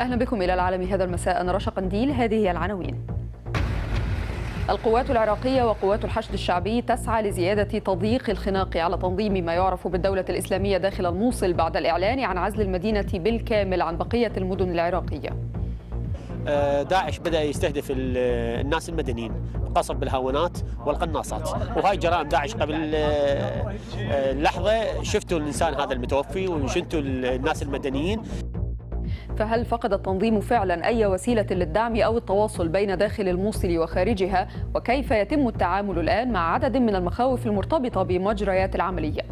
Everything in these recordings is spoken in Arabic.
أهلا بكم إلى العالم هذا المساء أنا رشا قنديل هذه هي العناوين القوات العراقية وقوات الحشد الشعبي تسعى لزيادة تضييق الخناق على تنظيم ما يعرف بالدولة الإسلامية داخل الموصل بعد الإعلان عن عزل المدينة بالكامل عن بقية المدن العراقية آه، داعش بدأ يستهدف الناس المدنيين قصف بالهاونات والقناصات وهاي جرائم داعش قبل آه، آه، لحظة شفتوا الإنسان هذا المتوفي وشفتوا الناس المدنيين فهل فقد التنظيم فعلا أي وسيلة للدعم أو التواصل بين داخل الموصل وخارجها وكيف يتم التعامل الآن مع عدد من المخاوف المرتبطة بمجريات العملية؟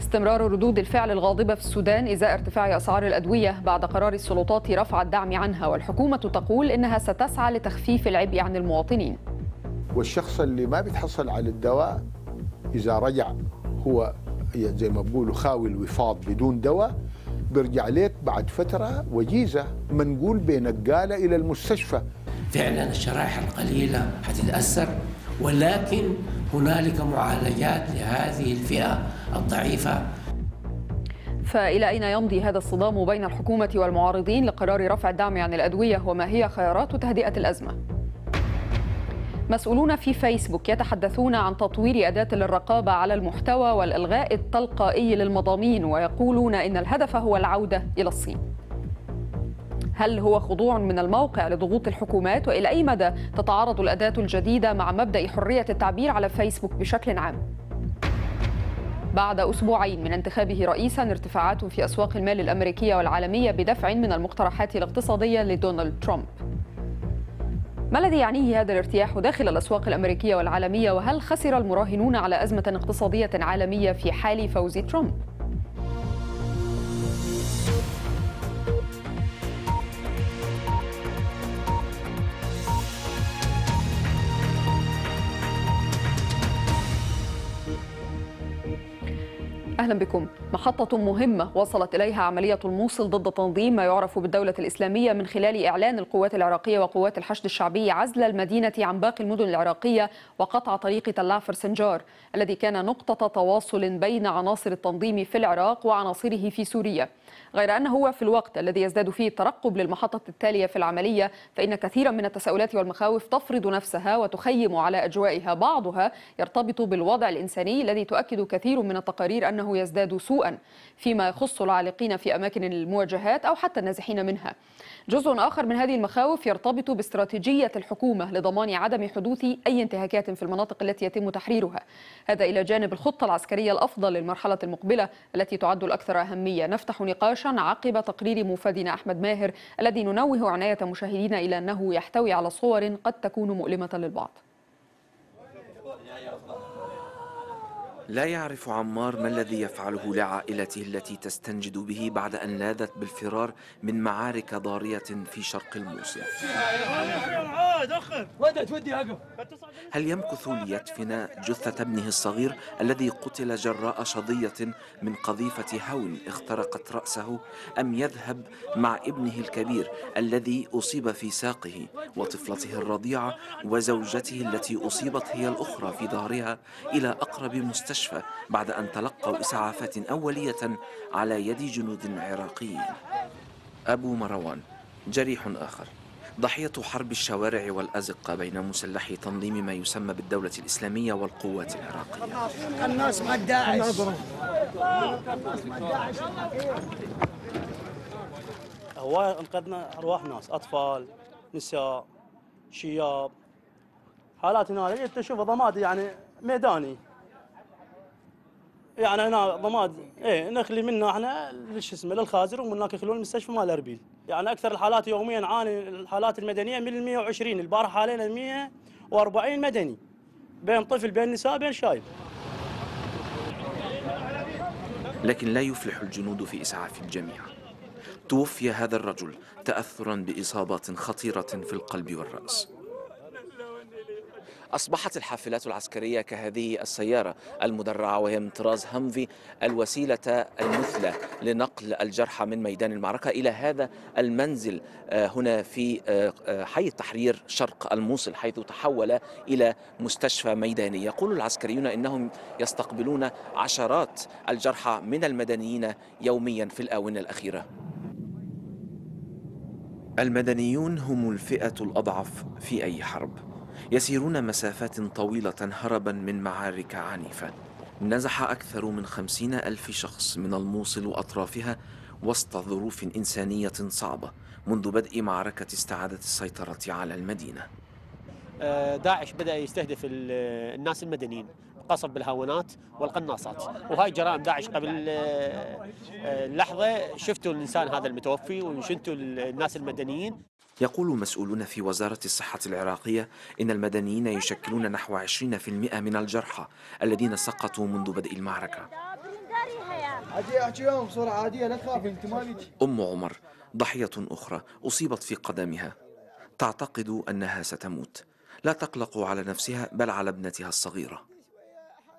استمرار ردود الفعل الغاضبة في السودان إزاء ارتفاع أسعار الأدوية بعد قرار السلطات رفع الدعم عنها والحكومة تقول إنها ستسعى لتخفيف العبء عن المواطنين والشخص اللي ما بيتحصل على الدواء إذا رجع هو زي ما بقولوا خاوي الوفاض بدون دواء برجع لك بعد فترة وجيزة منقول بنقالة إلى المستشفى فعلا الشرائح القليلة حتتأثر ولكن هنالك معالجات لهذه الفئة الضعيفة فإلى أين يمضي هذا الصدام بين الحكومة والمعارضين لقرار رفع الدعم عن الأدوية وما هي خيارات تهدئة الأزمة؟ مسؤولون في فيسبوك يتحدثون عن تطوير أداة للرقابة على المحتوى والإلغاء التلقائي للمضامين ويقولون إن الهدف هو العودة إلى الصين هل هو خضوع من الموقع لضغوط الحكومات والى اي مدى تتعارض الاداه الجديده مع مبدا حريه التعبير على فيسبوك بشكل عام بعد أسبوعين من انتخابه رئيسا ارتفاعات في أسواق المال الأمريكية والعالمية بدفع من المقترحات الاقتصادية لدونالد ترامب ما الذي يعنيه هذا الارتياح داخل الأسواق الأمريكية والعالمية وهل خسر المراهنون على أزمة اقتصادية عالمية في حال فوز ترامب؟ أهلا بكم محطة مهمة وصلت إليها عملية الموصل ضد تنظيم ما يعرف بالدولة الإسلامية من خلال إعلان القوات العراقية وقوات الحشد الشعبي عزل المدينة عن باقي المدن العراقية وقطع طريق تلافر سنجار الذي كان نقطة تواصل بين عناصر التنظيم في العراق وعناصره في سوريا غير أنه في الوقت الذي يزداد فيه الترقب للمحطة التالية في العملية فإن كثيرا من التساؤلات والمخاوف تفرض نفسها وتخيم على أجوائها بعضها يرتبط بالوضع الإنساني الذي تؤكد كثير من التقارير أنه يزداد سوءا فيما يخص العالقين في أماكن المواجهات أو حتى النازحين منها جزء آخر من هذه المخاوف يرتبط باستراتيجية الحكومة لضمان عدم حدوث أي انتهاكات في المناطق التي يتم تحريرها هذا إلى جانب الخطة العسكرية الأفضل للمرحلة المقبلة التي تعد الأكثر أهمية نفتح نقاشا عقب تقرير موفدنا أحمد ماهر الذي ننوه عناية مشاهدينا إلى أنه يحتوي على صور قد تكون مؤلمة للبعض لا يعرف عمار ما الذي يفعله لعائلته التي تستنجد به بعد أن لاذت بالفرار من معارك ضارية في شرق الموصل هل يمكث ليدفن جثة ابنه الصغير الذي قتل جراء شظية من قذيفة هول اخترقت رأسه أم يذهب مع ابنه الكبير الذي أصيب في ساقه وطفلته الرضيعة وزوجته التي أصيبت هي الأخرى في ظهرها إلى أقرب مستشفى المستشفى بعد أن تلقوا إسعافات أولية على يد جنود عراقيين أبو مروان جريح آخر ضحية حرب الشوارع والأزقة بين مسلحي تنظيم ما يسمى بالدولة الإسلامية والقوات العراقية الناس مع الداعش هو انقذنا أرواح ناس أطفال نساء شياب حالات هنا يعني تشوف ضماد يعني ميداني يعني هنا ضماد اي نخلي منه احنا شو اسمه للخازر ومن هناك يخلون المستشفى مال اربيل يعني اكثر الحالات يوميا نعاني الحالات المدنيه من ال 120 البارحه علينا 140 مدني بين طفل بين نساء بين شايب لكن لا يفلح الجنود في اسعاف الجميع توفي هذا الرجل تاثرا باصابات خطيره في القلب والراس أصبحت الحافلات العسكرية كهذه السيارة المدرعة وهي من طراز همفي الوسيلة المثلى لنقل الجرحى من ميدان المعركة إلى هذا المنزل آه، هنا في آه، آه، حي التحرير شرق الموصل حيث تحول إلى مستشفى ميداني يقول العسكريون إنهم يستقبلون عشرات الجرحى من المدنيين يوميا في الآونة الأخيرة المدنيون هم الفئة الأضعف في أي حرب يسيرون مسافات طويلة هربا من معارك عنيفة نزح أكثر من خمسين ألف شخص من الموصل وأطرافها وسط ظروف إنسانية صعبة منذ بدء معركة استعادة السيطرة على المدينة آه، داعش بدا يستهدف الناس المدنيين قصف بالهاونات والقناصات وهاي جرائم داعش قبل آه، آه، لحظه شفتوا الانسان هذا المتوفي وشنتوا الناس المدنيين يقول مسؤولون في وزارة الصحة العراقية إن المدنيين يشكلون نحو 20% من الجرحى الذين سقطوا منذ بدء المعركة أم عمر ضحية أخرى أصيبت في قدمها تعتقد أنها ستموت لا تقلق على نفسها بل على ابنتها الصغيرة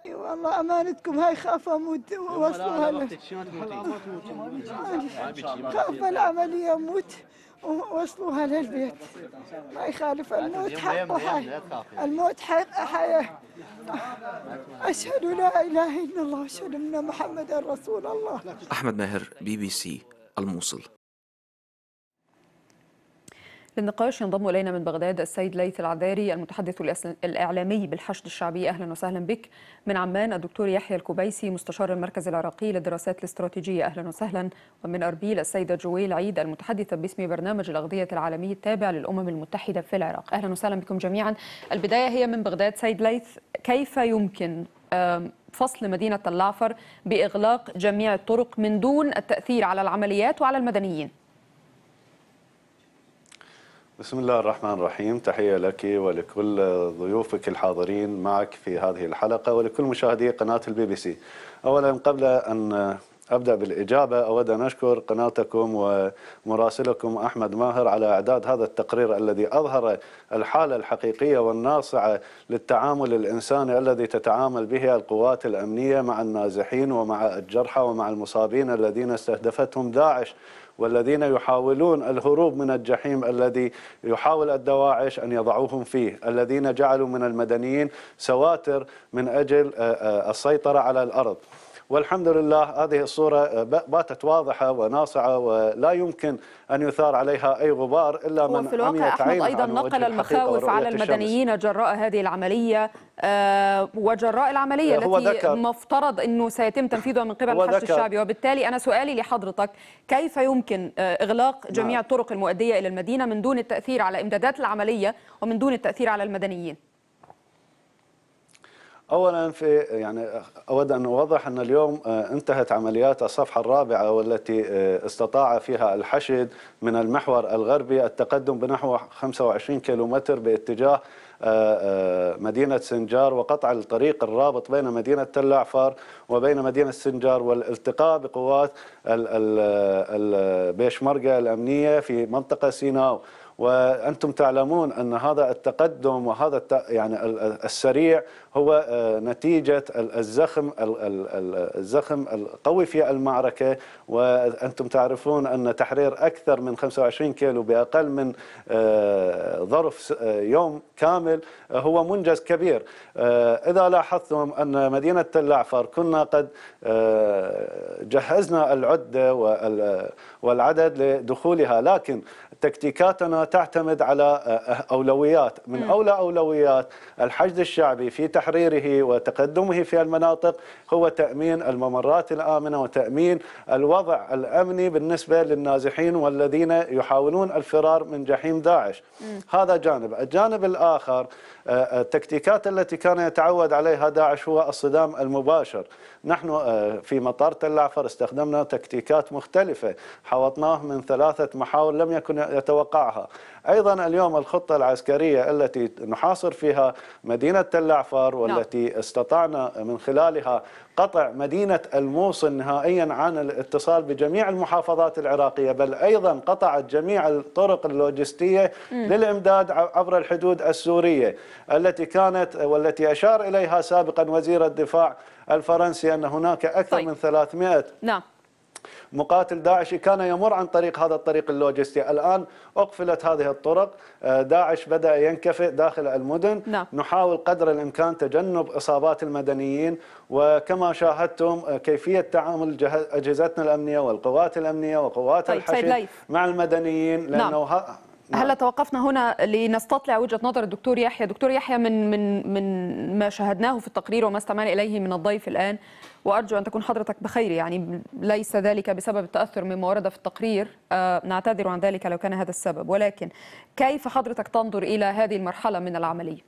والله امانتكم هاي خاف اموت وصلها خاف العمليه اموت ووصلوها للبيت ما يخالف الموت حق وحي الموت حق حياة أشهد لا إله إلا الله أشهد أن محمدا رسول الله أحمد ماهر بي بي سي الموصل للنقاش ينضم الينا من بغداد السيد ليث العذاري المتحدث الاعلامي بالحشد الشعبي اهلا وسهلا بك من عمان الدكتور يحيى الكبيسي مستشار المركز العراقي للدراسات الاستراتيجيه اهلا وسهلا ومن اربيل السيده جويل عيد المتحدثه باسم برنامج الاغذيه العالمي التابع للامم المتحده في العراق اهلا وسهلا بكم جميعا البدايه هي من بغداد سيد ليث كيف يمكن فصل مدينه اللعفر باغلاق جميع الطرق من دون التاثير على العمليات وعلى المدنيين بسم الله الرحمن الرحيم تحية لك ولكل ضيوفك الحاضرين معك في هذه الحلقة ولكل مشاهدي قناة البي بي سي أولا قبل أن أبدأ بالإجابة أود أن أشكر قناتكم ومراسلكم أحمد ماهر على إعداد هذا التقرير الذي أظهر الحالة الحقيقية والناصعة للتعامل الإنساني الذي تتعامل به القوات الأمنية مع النازحين ومع الجرحى ومع المصابين الذين استهدفتهم داعش والذين يحاولون الهروب من الجحيم الذي يحاول الدواعش أن يضعوهم فيه الذين جعلوا من المدنيين سواتر من أجل آه، آه، السيطرة على الأرض والحمد لله هذه الصورة آه، باتت واضحة وناصعة ولا يمكن أن يثار عليها أي غبار إلا من وفي الواقع أحمد أيضا نقل المخاوف على المدنيين الشمس. جراء هذه العملية آه، وجراء العملية آه، التي مفترض أنه سيتم تنفيذها من قبل الحشد الشعبي وبالتالي أنا سؤالي لحضرتك كيف يمكن إغلاق نعم. جميع الطرق المؤدية إلى المدينة من دون التأثير على إمدادات العملية ومن دون التأثير على المدنيين اولا في يعني اود ان اوضح ان اليوم آه، انتهت عمليات الصفحه الرابعه والتي آه، استطاع فيها الحشد من المحور الغربي التقدم بنحو 25 كيلومتر باتجاه آه، مدينة سنجار وقطع الطريق الرابط بين مدينة تل عفار وبين مدينة سنجار والالتقاء بقوات البيشمركة الأمنية في منطقة سيناو وانتم تعلمون ان هذا التقدم وهذا يعني السريع هو آه، نتيجه الزخم الزخم القوي في المعركه وانتم تعرفون ان تحرير اكثر من 25 كيلو باقل من آه، ظرف آه، يوم كامل هو منجز كبير اذا لاحظتم ان مدينه تل العفر كنا قد جهزنا العده والعدد لدخولها لكن تكتيكاتنا تعتمد على آه، آه، أولويات من أولى أولويات الحشد الشعبي في تحريره وتقدمه في المناطق هو تأمين الممرات الآمنة وتأمين الوضع الأمني بالنسبة للنازحين والذين يحاولون الفرار من جحيم داعش هذا جانب الجانب الآخر آه، التكتيكات التي كان يتعود عليها داعش هو الصدام المباشر نحن في مطار تل استخدمنا تكتيكات مختلفة حوطناه من ثلاثة محاور لم يكن يتوقعها أيضا اليوم الخطة العسكرية التي نحاصر فيها مدينة تل عفار نعم. والتي استطعنا من خلالها قطع مدينة الموصل نهائيا عن الاتصال بجميع المحافظات العراقية بل أيضا قطعت جميع الطرق اللوجستية م. للإمداد عبر الحدود السورية التي كانت والتي أشار إليها سابقا وزير الدفاع الفرنسي أن هناك أكثر طيب. من 300 نعم مقاتل داعشي كان يمر عن طريق هذا الطريق اللوجستي الآن أقفلت هذه الطرق آه، داعش بدأ ينكفئ داخل المدن نعم. نحاول قدر الإمكان تجنب إصابات المدنيين وكما شاهدتم آه، كيفية تعامل أجهزتنا الأمنية والقوات الأمنية وقوات طيب الحشد مع المدنيين لأنه لا. نعم. نعم. هلا توقفنا هنا لنستطلع وجهه نظر الدكتور يحيى دكتور يحيى من من من ما شاهدناه في التقرير وما استمعنا اليه من الضيف الان وأرجو أن تكون حضرتك بخير يعني ليس ذلك بسبب التأثر مما ورد في التقرير آه، نعتذر عن ذلك لو كان هذا السبب ولكن كيف حضرتك تنظر إلى هذه المرحلة من العملية؟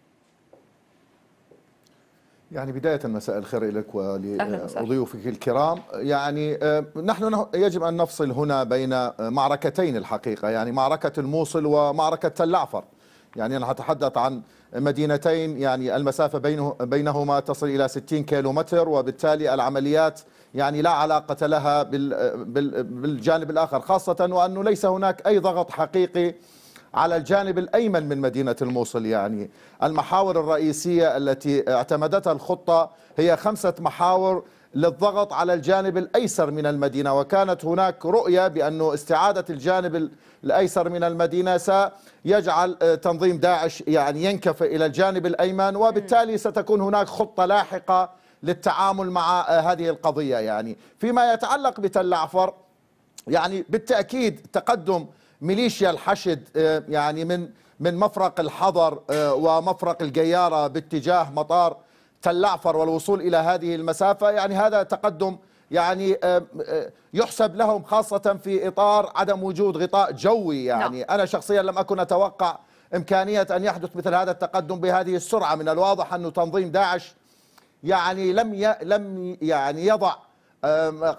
يعني بداية مساء الخير لك ولضيوفك الكرام يعني آه، نحن يجب أن نفصل هنا بين آه، معركتين الحقيقة يعني معركة الموصل ومعركة تل عفر يعني أنا أتحدث عن مدينتين يعني المسافة بينه بينهما تصل إلى 60 كيلومتر وبالتالي العمليات يعني لا علاقة لها بالجانب الآخر خاصة وأنه ليس هناك أي ضغط حقيقي على الجانب الأيمن من مدينة الموصل يعني المحاور الرئيسية التي اعتمدتها الخطة هي خمسة محاور للضغط على الجانب الأيسر من المدينة وكانت هناك رؤية بأن استعادة الجانب الأيسر من المدينة سيجعل آه، تنظيم داعش يعني ينكف إلى الجانب الأيمن وبالتالي ستكون هناك خطة لاحقة للتعامل مع آه، هذه القضية يعني فيما يتعلق بتل عفر يعني بالتأكيد تقدم ميليشيا الحشد آه، يعني من من مفرق الحضر ومفرق الجيارة باتجاه مطار تلعفر والوصول إلى هذه المسافة يعني هذا تقدم يعني يحسب لهم خاصة في إطار عدم وجود غطاء جوي يعني نعم. أنا شخصيا لم أكن أتوقع إمكانية أن يحدث مثل هذا التقدم بهذه السرعة من الواضح أن تنظيم داعش يعني لم لم يعني يضع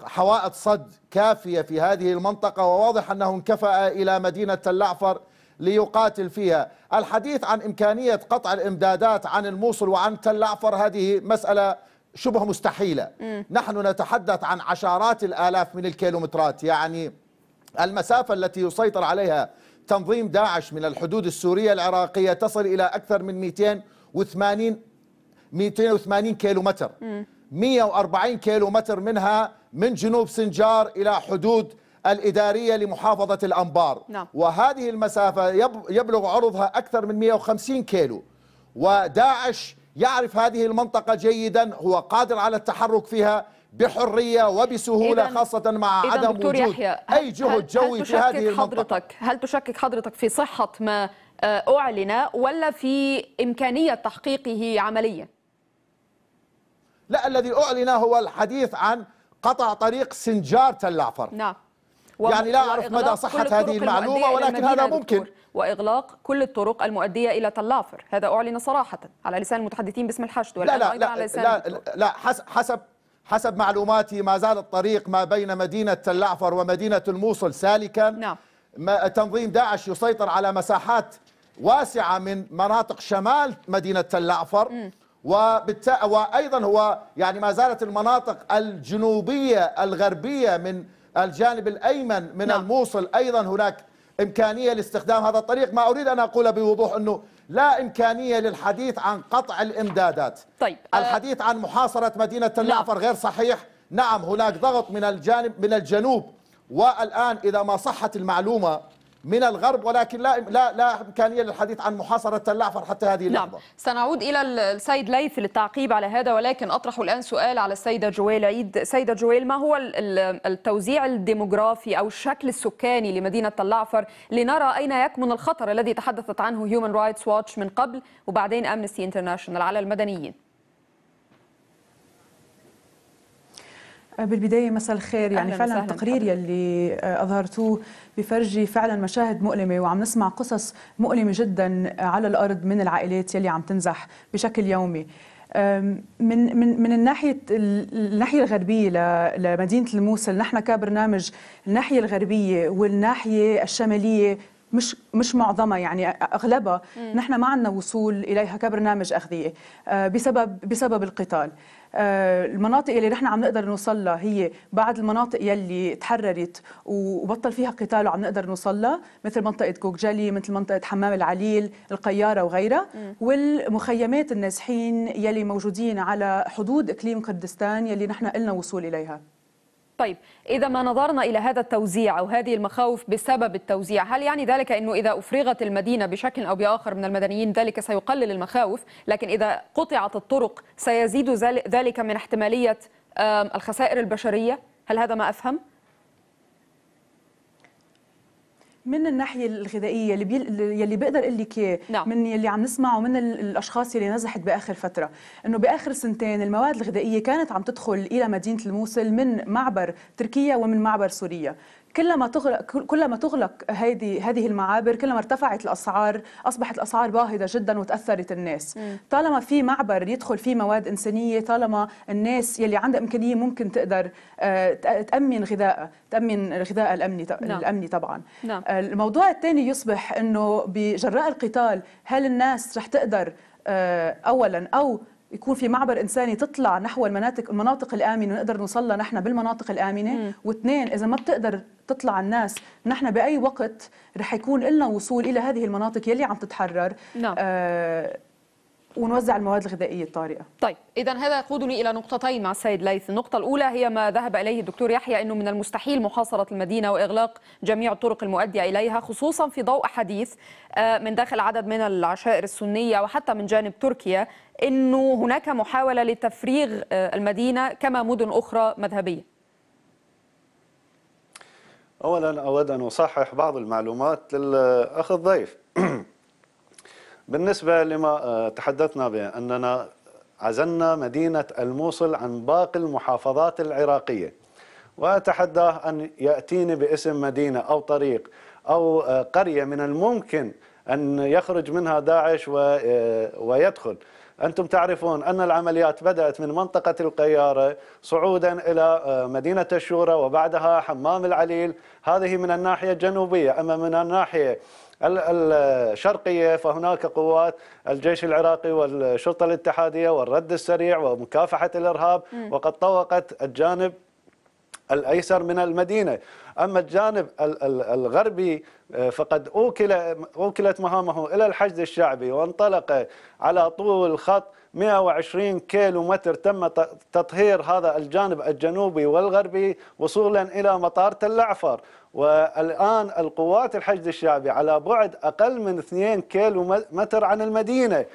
حوائط صد كافية في هذه المنطقة وواضح أنه انكفأ إلى مدينة تلعفر ليقاتل فيها الحديث عن إمكانية قطع الإمدادات عن الموصل وعن تل أعفر هذه مسألة شبه مستحيلة م. نحن نتحدث عن عشرات الآلاف من الكيلومترات يعني المسافة التي يسيطر عليها تنظيم داعش من الحدود السورية العراقية تصل إلى أكثر من 280 280 كيلومتر م. 140 كيلومتر منها من جنوب سنجار إلى حدود الإدارية لمحافظة الأنبار نعم. وهذه المسافة يبلغ عرضها أكثر من 150 كيلو وداعش يعرف هذه المنطقة جيدا هو قادر على التحرك فيها بحرية وبسهولة خاصة مع إذن عدم وجود يحيى. أي جهد جوي في هذه المنطقة حضرتك هل تشكك حضرتك في صحة ما آه، أعلن ولا في إمكانية تحقيقه عمليا؟ لا الذي أعلن هو الحديث عن قطع طريق سنجار تلعفر نعم يعني لا أعرف مدى صحة هذه المعلومة ولكن هذا ممكن واغلاق كل الطرق المؤديه الى تلافر هذا اعلن صراحه على لسان المتحدثين باسم الحشد لا لا لا, على لسان لا, لا, لا حسب حسب معلوماتي ما زال الطريق ما بين مدينه تلعفر ومدينه الموصل سالكا نعم ما تنظيم داعش يسيطر على مساحات واسعه من مناطق شمال مدينه تلعفر وبالت... وايضا هو يعني ما زالت المناطق الجنوبيه الغربيه من الجانب الأيمن من نعم. الموصل أيضا هناك إمكانية لاستخدام هذا الطريق ما أريد أن أقول بوضوح أنه لا إمكانية للحديث عن قطع الإمدادات طيب. آه، الحديث عن محاصرة مدينة النعفر نعم. غير صحيح نعم هناك ضغط من الجانب من الجنوب والآن إذا ما صحت المعلومة من الغرب ولكن لا لا لا امكانيه للحديث عن محاصره تل عفر حتى هذه نعم. اللحظه. نعم سنعود الى السيد ليث للتعقيب على هذا ولكن اطرح الان سؤال على السيده جويل عيد، سيده جويل ما هو التوزيع الديموغرافي او الشكل السكاني لمدينه تل عفر لنرى اين يكمن الخطر الذي تحدثت عنه هيومن رايتس واتش من قبل وبعدين امنستي انترناشونال على المدنيين؟ بالبدايه مساء الخير يعني فعلا التقرير يلي آه، اظهرتوه بفرجي فعلا مشاهد مؤلمه وعم نسمع قصص مؤلمه جدا على الارض من العائلات يلي عم تنزح بشكل يومي من من من الناحيه الناحيه الغربيه لمدينه الموصل نحن كبرنامج الناحيه الغربيه والناحيه الشماليه مش مش معظمها يعني اغلبها نحن ما عندنا وصول اليها كبرنامج اغذيه آه، بسبب بسبب القتال آه، المناطق اللي نحن عم نقدر نوصل لها هي بعد المناطق يلي تحررت وبطل فيها قتال وعم نقدر نوصل لها مثل منطقه كوكجلي مثل منطقه حمام العليل القياره وغيرها والمخيمات النازحين يلي موجودين على حدود اقليم كردستان يلي نحن قلنا وصول اليها طيب إذا ما نظرنا إلى هذا التوزيع أو هذه المخاوف بسبب التوزيع هل يعني ذلك أنه إذا أفرغت المدينة بشكل أو بآخر من المدنيين ذلك سيقلل المخاوف لكن إذا قطعت الطرق سيزيد ذلك من احتمالية الخسائر البشرية هل هذا ما أفهم؟ من الناحيه الغذائيه اللي بي... يلي بقدر اقول لك اياه نعم. من يلي عم نسمعه من الاشخاص يلي نزحت باخر فتره انه باخر سنتين المواد الغذائيه كانت عم تدخل الى مدينه الموصل من معبر تركيا ومن معبر سوريا كلما تغلق كلما تغلق هذه هذه المعابر كلما ارتفعت الاسعار اصبحت الاسعار باهظه جدا وتاثرت الناس م. طالما في معبر يدخل فيه مواد انسانيه طالما الناس يلي عندها امكانيه ممكن تقدر آه، تامن غذاء تامن الغذاء الامني نعم. الامني طبعا نعم. آه، الموضوع الثاني يصبح انه بجراء القتال هل الناس رح تقدر آه، اولا او يكون في معبر انساني تطلع نحو المناطق المناطق الامنه ونقدر نوصلها نحن بالمناطق الامنه واثنين اذا ما بتقدر تطلع الناس نحن باي وقت رح يكون لنا وصول الى هذه المناطق يلي عم تتحرر نعم. آه ونوزع المواد الغذائيه الطارئه. طيب اذا هذا يقودني الى نقطتين مع السيد ليث، النقطه الاولى هي ما ذهب اليه الدكتور يحيى انه من المستحيل محاصره المدينه واغلاق جميع الطرق المؤديه اليها خصوصا في ضوء حديث آه، من داخل عدد من العشائر السنيه وحتى من جانب تركيا انه هناك محاوله لتفريغ آه، المدينه كما مدن اخرى مذهبيه. اولا اود ان اصحح بعض المعلومات للاخ الضيف بالنسبة لما آه، تحدثنا به أننا عزلنا مدينة الموصل عن باقي المحافظات العراقية وأتحداه أن يأتيني باسم مدينة أو طريق أو آه، قرية من الممكن أن يخرج منها داعش آه، ويدخل أنتم تعرفون أن العمليات بدأت من منطقة القيارة صعودا إلى مدينة الشورى وبعدها حمام العليل هذه من الناحية الجنوبية أما من الناحية الشرقية فهناك قوات الجيش العراقي والشرطة الاتحادية والرد السريع ومكافحة الإرهاب وقد طوقت الجانب الايسر من المدينه اما الجانب الغربي آه، فقد اوكل اوكلت مهامه الى الحشد الشعبي وانطلق على طول خط 120 كيلو متر تم تطهير هذا الجانب الجنوبي والغربي وصولا إلى مطار تل والآن القوات الحشد الشعبي على بعد أقل من 2 كيلو متر عن المدينة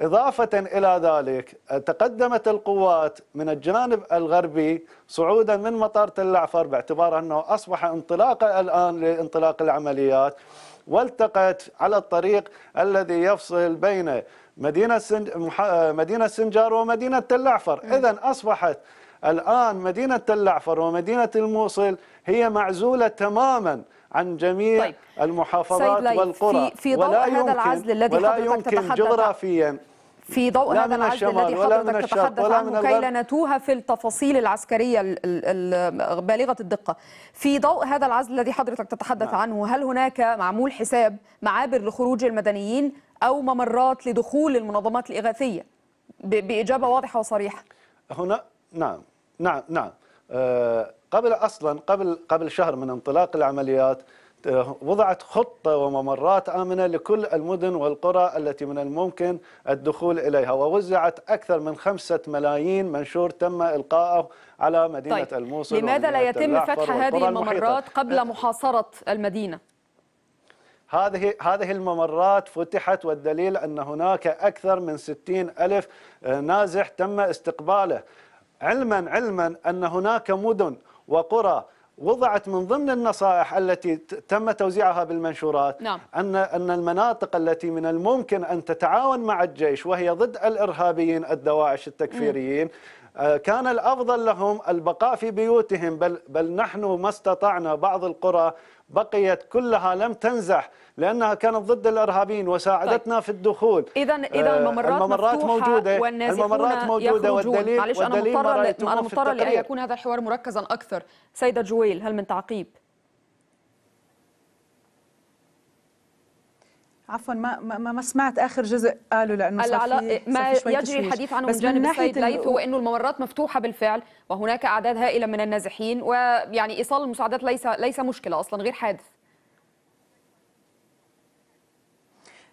إضافة إلى ذلك تقدمت القوات من الجانب الغربي صعودا من مطار تل باعتبار أنه أصبح انطلاقه الآن لانطلاق العمليات والتقت على الطريق الذي يفصل بين مدينة مح... آه، مدينة سنجار ومدينة تل عفر إذا إيه. أصبحت الآن مدينة تل عفر ومدينة الموصل هي معزولة تماماً عن جميع طيب. المحافظات والقرى في, في ضوء ولا هذا يمكن العزل الذي ولا يمكن جغرافيا في ضوء هذا العزل الذي حضرتك تتحدث عنه كي لا نتوه في التفاصيل العسكرية بالغة الدقة في ضوء هذا العزل الذي حضرتك تتحدث نعم. عنه هل هناك معمول حساب معابر لخروج المدنيين أو ممرات لدخول المنظمات الإغاثية بإجابة واضحة وصريحة هنا نعم نعم نعم آه، قبل أصلا قبل قبل شهر من انطلاق العمليات آه، وضعت خطة وممرات آمنة لكل المدن والقرى التي من الممكن الدخول إليها ووزعت أكثر من خمسة ملايين منشور تم إلقائه على مدينة طيب. الموصل لماذا لا يتم فتح هذه الممرات قبل آه، محاصرة المدينة؟ هذه هذه الممرات فتحت والدليل أن هناك أكثر من 60 ألف آه، نازح تم استقباله علما علما أن هناك مدن وقرى وضعت من ضمن النصائح التي تم توزيعها بالمنشورات نعم. أن أن المناطق التي من الممكن أن تتعاون مع الجيش وهي ضد الإرهابيين الدواعش التكفيريين آه، كان الافضل لهم البقاء في بيوتهم بل بل نحن ما استطعنا بعض القرى بقيت كلها لم تنزح لانها كانت ضد الارهابيين وساعدتنا طيب. في الدخول اذا اذا آه، الممرات, الممرات موجوده الممرات موجوده والدليل معلش انا مضطره انا مضطره لان يكون هذا الحوار مركزا اكثر سيده جويل هل من تعقيب عفوا ما ما, ما سمعت اخر جزء قالوا لانه صار في ما صار في يجري الحديث عنه من, من جانب السيد ليث هو انه الممرات مفتوحه بالفعل وهناك اعداد هائله من النازحين ويعني ايصال المساعدات ليس ليس مشكله اصلا غير حادث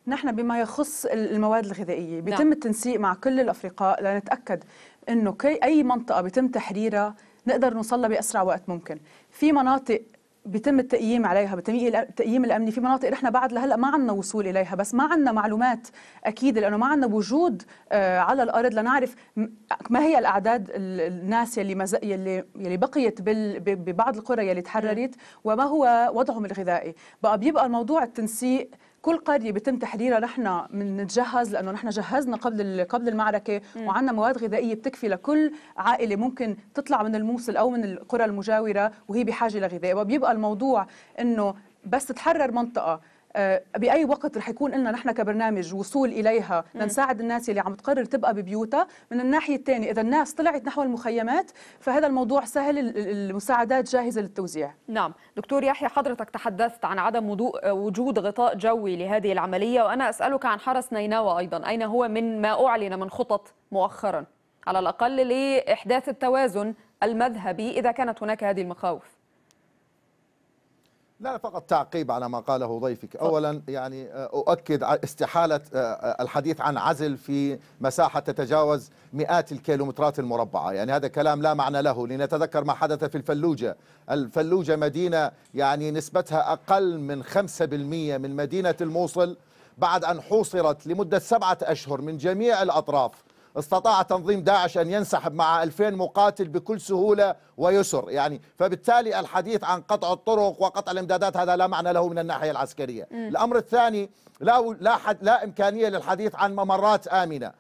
نحن بما يخص المواد الغذائيه نعم. بيتم نعم. التنسيق مع كل الافرقاء لنتاكد انه اي منطقه بيتم تحريرها نقدر نوصلها باسرع وقت ممكن في مناطق بيتم التقييم عليها بالتقييم الامني في مناطق نحن بعد لهلا ما عندنا وصول اليها بس ما عندنا معلومات اكيد لانه ما عندنا وجود آه، على الارض لنعرف ما هي الاعداد الناس يلي ما يلي يلي بقيت بال... ببعض القرى يلي تحررت وما هو وضعهم الغذائي بقى بيبقى الموضوع التنسيق كل قريه بيتم تحريرها نحن بنتجهز لانه نحن جهزنا قبل قبل المعركه وعندنا مواد غذائيه بتكفي لكل عائله ممكن تطلع من الموصل او من القرى المجاوره وهي بحاجه لغذاء وبيبقى الموضوع انه بس تحرر منطقه آه، باي وقت رح يكون لنا نحن كبرنامج وصول اليها لنساعد الناس اللي عم تقرر تبقى ببيوتها من الناحيه الثانيه اذا الناس طلعت نحو المخيمات فهذا الموضوع سهل المساعدات جاهزه للتوزيع نعم دكتور يحيى حضرتك تحدثت عن عدم آه، وجود غطاء جوي لهذه العمليه وانا اسالك عن حرس نينوى ايضا اين هو من ما اعلن من خطط مؤخرا على الاقل لاحداث التوازن المذهبي اذا كانت هناك هذه المخاوف لا فقط تعقيب على ما قاله ضيفك أولا يعني آه، أؤكد استحالة آه، آه، الحديث عن عزل في مساحة تتجاوز مئات الكيلومترات المربعة يعني هذا كلام لا معنى له لنتذكر ما حدث في الفلوجة الفلوجة مدينة يعني نسبتها أقل من 5% من مدينة الموصل بعد أن حوصرت لمدة سبعة أشهر من جميع الأطراف استطاع تنظيم داعش أن ينسحب مع 2000 مقاتل بكل سهولة ويسر يعني فبالتالي الحديث عن قطع الطرق وقطع الإمدادات هذا لا معنى له من الناحية العسكرية م. الأمر الثاني لا, لا, حد لا إمكانية للحديث عن ممرات آمنة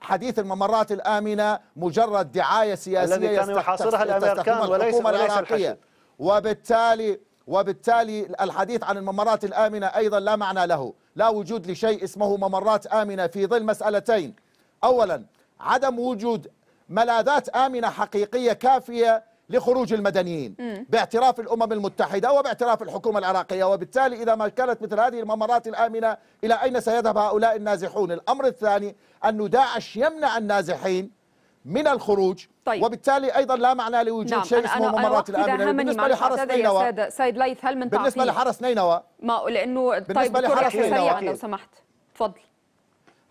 حديث الممرات الآمنة مجرد دعاية سياسية الذي كان يحاصرها الأمريكان وليس, العراقية وبالتالي وبالتالي الحديث عن الممرات الآمنة أيضا لا معنى له لا وجود لشيء اسمه ممرات آمنة في ظل مسألتين أولا عدم وجود ملاذات آمنة حقيقية كافية لخروج المدنيين باعتراف الأمم المتحدة وباعتراف الحكومة العراقية وبالتالي إذا ما كانت مثل هذه الممرات الآمنة إلى أين سيذهب هؤلاء النازحون الأمر الثاني أن داعش يمنع النازحين من الخروج طيب. وبالتالي ايضا لا معنى لوجود نعم. شيء اسمه ممرات الامنه بالنسبه لحرس نينوى سيد ليث هل من بالنسبه لحرس نينوى ما لانه طيب بالنسبه لحرس نينوى سريعا لو سمحت تفضل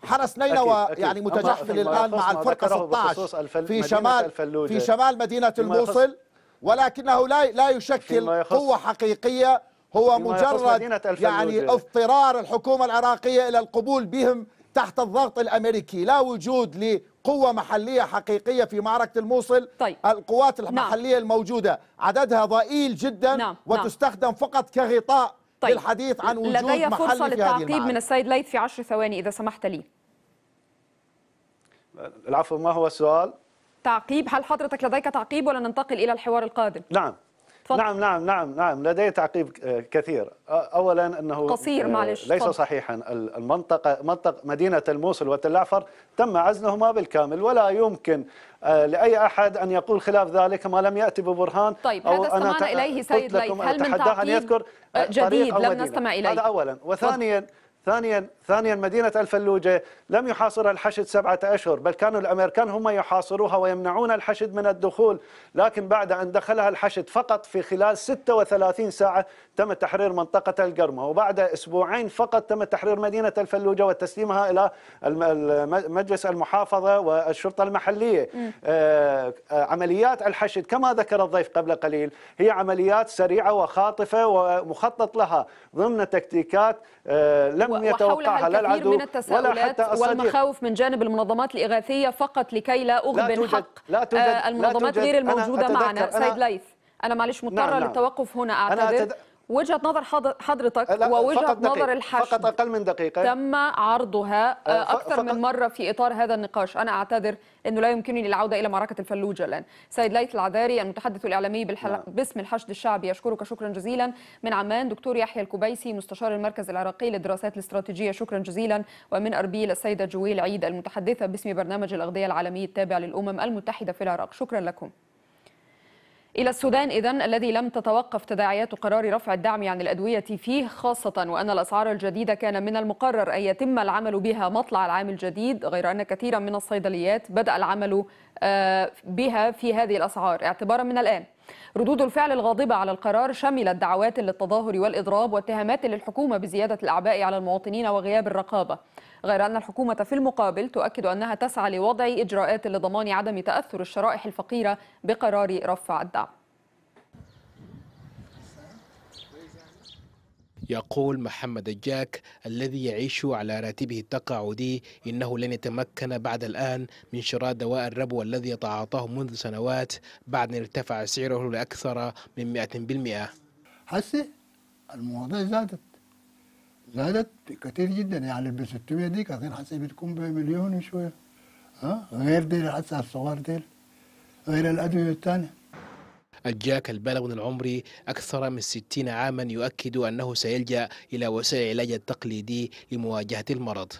حرس ليلى ويعني متجحفل الآن مع الفرقة 16 في شمال في شمال مدينة الموصل ولكنه لا لا يشكل قوة حقيقية هو مجرد يعني اضطرار الحكومة العراقية إلى القبول بهم تحت الضغط الأمريكي لا وجود لقوة محلية حقيقية في معركة الموصل طيب. القوات نعم. المحلية نعم. الموجودة عددها ضئيل جدا نعم. نعم. وتستخدم فقط كغطاء طيب للحديث عن وجود لدي فرصة للتعقيب من السيد ليث في عشر ثواني إذا سمحت لي العفو ما هو السؤال؟ تعقيب هل حضرتك لديك تعقيب ولا ننتقل إلى الحوار القادم؟ نعم نعم نعم نعم نعم لدي تعقيب كثير اولا انه قصير آه، معلش ليس فضل. صحيحا المنطقه منطقه مدينه الموصل وتلعفر تم عزلهما بالكامل ولا يمكن آه، لاي احد ان يقول خلاف ذلك ما لم ياتي ببرهان طيب هذا استمعنا اليه سيد ليث هل من آه، تعقيب يذكر جديد لم نستمع اليه هذا اولا وثانيا فضل. ثانيا ثانيا مدينة الفلوجة لم يحاصرها الحشد سبعة أشهر بل كانوا الأمريكان هم يحاصروها ويمنعون الحشد من الدخول لكن بعد أن دخلها الحشد فقط في خلال 36 ساعة تم تحرير منطقة القرمة وبعد أسبوعين فقط تم تحرير مدينة الفلوجة وتسليمها إلى مجلس المحافظة والشرطة المحلية آه، آه، عمليات الحشد كما ذكر الضيف قبل قليل هي عمليات سريعة وخاطفة ومخطط لها ضمن تكتيكات آه، لم يتوقعها لا العدو من ولا حتى الصديق والمخاوف من جانب المنظمات الإغاثية فقط لكي لا أغبن لا حق لا توجد المنظمات لا توجد غير الموجودة معنا سيد ليث أنا معلش مضطرة نعم،, نعم للتوقف هنا أعتذر وجهه نظر حضرتك ووجهه نظر الحشد فقط اقل من دقيقه تم عرضها آه، آه، اكثر من مره في اطار هذا النقاش انا اعتذر انه لا يمكنني العوده الى معركه الفلوجه الان سيد ليث العذاري المتحدث الاعلامي بالحل... نعم. باسم الحشد الشعبي اشكرك شكرا جزيلا من عمان دكتور يحيى الكبيسي مستشار المركز العراقي للدراسات الاستراتيجيه شكرا جزيلا ومن اربيل السيده جويل عيد المتحدثه باسم برنامج الاغذيه العالمي التابع للامم المتحده في العراق شكرا لكم إلى السودان إذا الذي لم تتوقف تداعيات قرار رفع الدعم عن الأدوية فيه خاصة وأن الأسعار الجديدة كان من المقرر أن يتم العمل بها مطلع العام الجديد غير أن كثيرا من الصيدليات بدأ العمل آه، بها في هذه الأسعار اعتبارا من الآن ردود الفعل الغاضبة على القرار شملت دعوات للتظاهر والإضراب واتهامات للحكومة بزيادة الأعباء على المواطنين وغياب الرقابة غير أن الحكومة في المقابل تؤكد أنها تسعى لوضع إجراءات لضمان عدم تأثر الشرائح الفقيرة بقرار رفع الدعم يقول محمد الجاك الذي يعيش على راتبه التقاعدي إنه لن يتمكن بعد الآن من شراء دواء الربو الذي يتعاطاه منذ سنوات بعد أن ارتفع سعره لأكثر من 100% هسه المواضيع زادت زادت كثير جدا يعني ب 600 دي كان حسي بتكون بمليون وشويه ها غير دي حسي الصغار دي غير الادويه الثانيه الجاك البالغ من العمر أكثر من 60 عاما يؤكد أنه سيلجأ إلى وسائل العلاج التقليدي لمواجهة المرض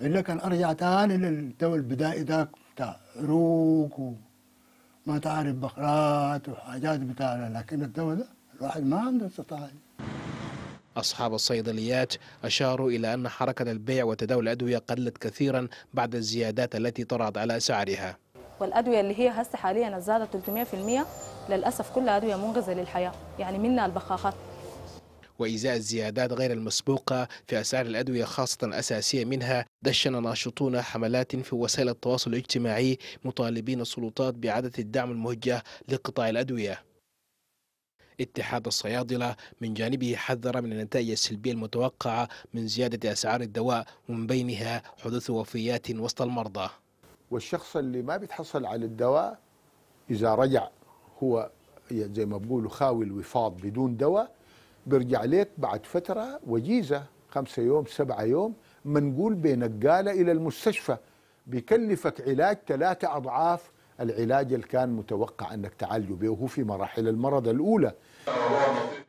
إلا كان أرجع تاني للدواء البدائي ذاك بتاع روك وما تعرف بخرات وحاجات بتاع لكن الدواء ده الواحد ما عنده استطاعة أصحاب الصيدليات أشاروا إلى أن حركة البيع وتداول الأدوية قلت كثيرا بعد الزيادات التي طرأت على أسعارها والأدوية اللي هي هسه حاليا زادت 300% للأسف كلها أدوية منغزة للحياة يعني منها البخاخات وإزاء الزيادات غير المسبوقة في أسعار الأدوية خاصة أساسية منها دشن ناشطون حملات في وسائل التواصل الاجتماعي مطالبين السلطات بإعادة الدعم الموجه لقطاع الأدوية اتحاد الصيادلة من جانبه حذر من النتائج السلبية المتوقعة من زيادة أسعار الدواء ومن بينها حدوث وفيات وسط المرضى والشخص اللي ما بيتحصل على الدواء إذا رجع هو زي ما بقولوا خاوي الوفاض بدون دواء بيرجع لك بعد فترة وجيزة خمسة يوم سبعة يوم منقول بنقالة إلى المستشفى بيكلفك علاج ثلاثة أضعاف العلاج اللي كان متوقع أنك تعالجه به في مراحل المرض الأولى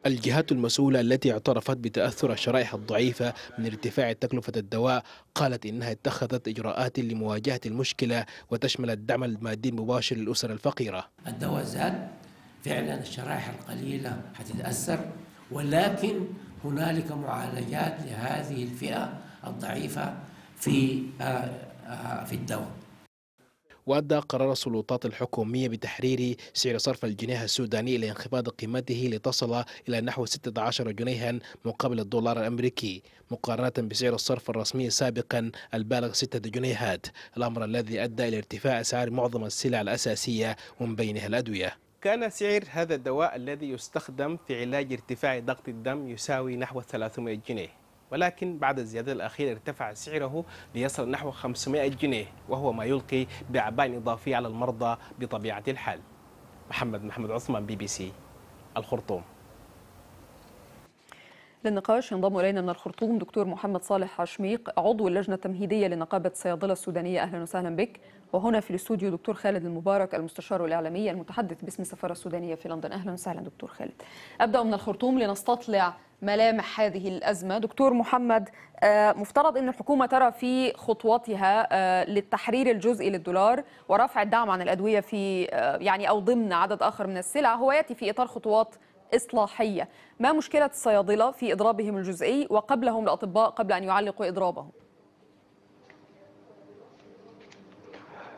الجهات المسؤولة التي اعترفت بتأثر الشرائح الضعيفة من ارتفاع تكلفة الدواء قالت إنها اتخذت إجراءات لمواجهة المشكلة وتشمل الدعم المادي المباشر للأسر الفقيرة الدواء زاد فعلا الشرائح القليلة حتتأثر ولكن هنالك معالجات لهذه الفئة الضعيفة في آه، آه، في الدواء وأدى قرار السلطات الحكومية بتحرير سعر صرف الجنيه السوداني إلى انخفاض قيمته لتصل إلى نحو 16 جنيها مقابل الدولار الأمريكي مقارنة بسعر الصرف الرسمي سابقا البالغ 6 جنيهات الأمر الذي أدى إلى ارتفاع أسعار معظم السلع الأساسية ومن بينها الأدوية كان سعر هذا الدواء الذي يستخدم في علاج ارتفاع ضغط الدم يساوي نحو 300 جنيه ولكن بعد الزيادة الأخيرة ارتفع سعره ليصل نحو 500 جنيه وهو ما يلقي بأعباء إضافية على المرضى بطبيعة الحال محمد محمد عثمان بي بي سي الخرطوم للنقاش ينضم الينا من الخرطوم دكتور محمد صالح حشميق عضو اللجنه التمهيديه لنقابه الصيادلة السودانيه اهلا وسهلا بك وهنا في الاستوديو دكتور خالد المبارك المستشار الإعلامي المتحدث باسم السفارة السودانية في لندن أهلا وسهلا دكتور خالد أبدأ من الخرطوم لنستطلع ملامح هذه الأزمة دكتور محمد آه، مفترض أن الحكومة ترى في خطوتها آه، للتحرير الجزئي للدولار ورفع الدعم عن الأدوية في آه، يعني أو ضمن عدد آخر من السلع هو يأتي في إطار خطوات إصلاحية ما مشكلة الصيادلة في إضرابهم الجزئي وقبلهم الأطباء قبل أن يعلقوا إضرابهم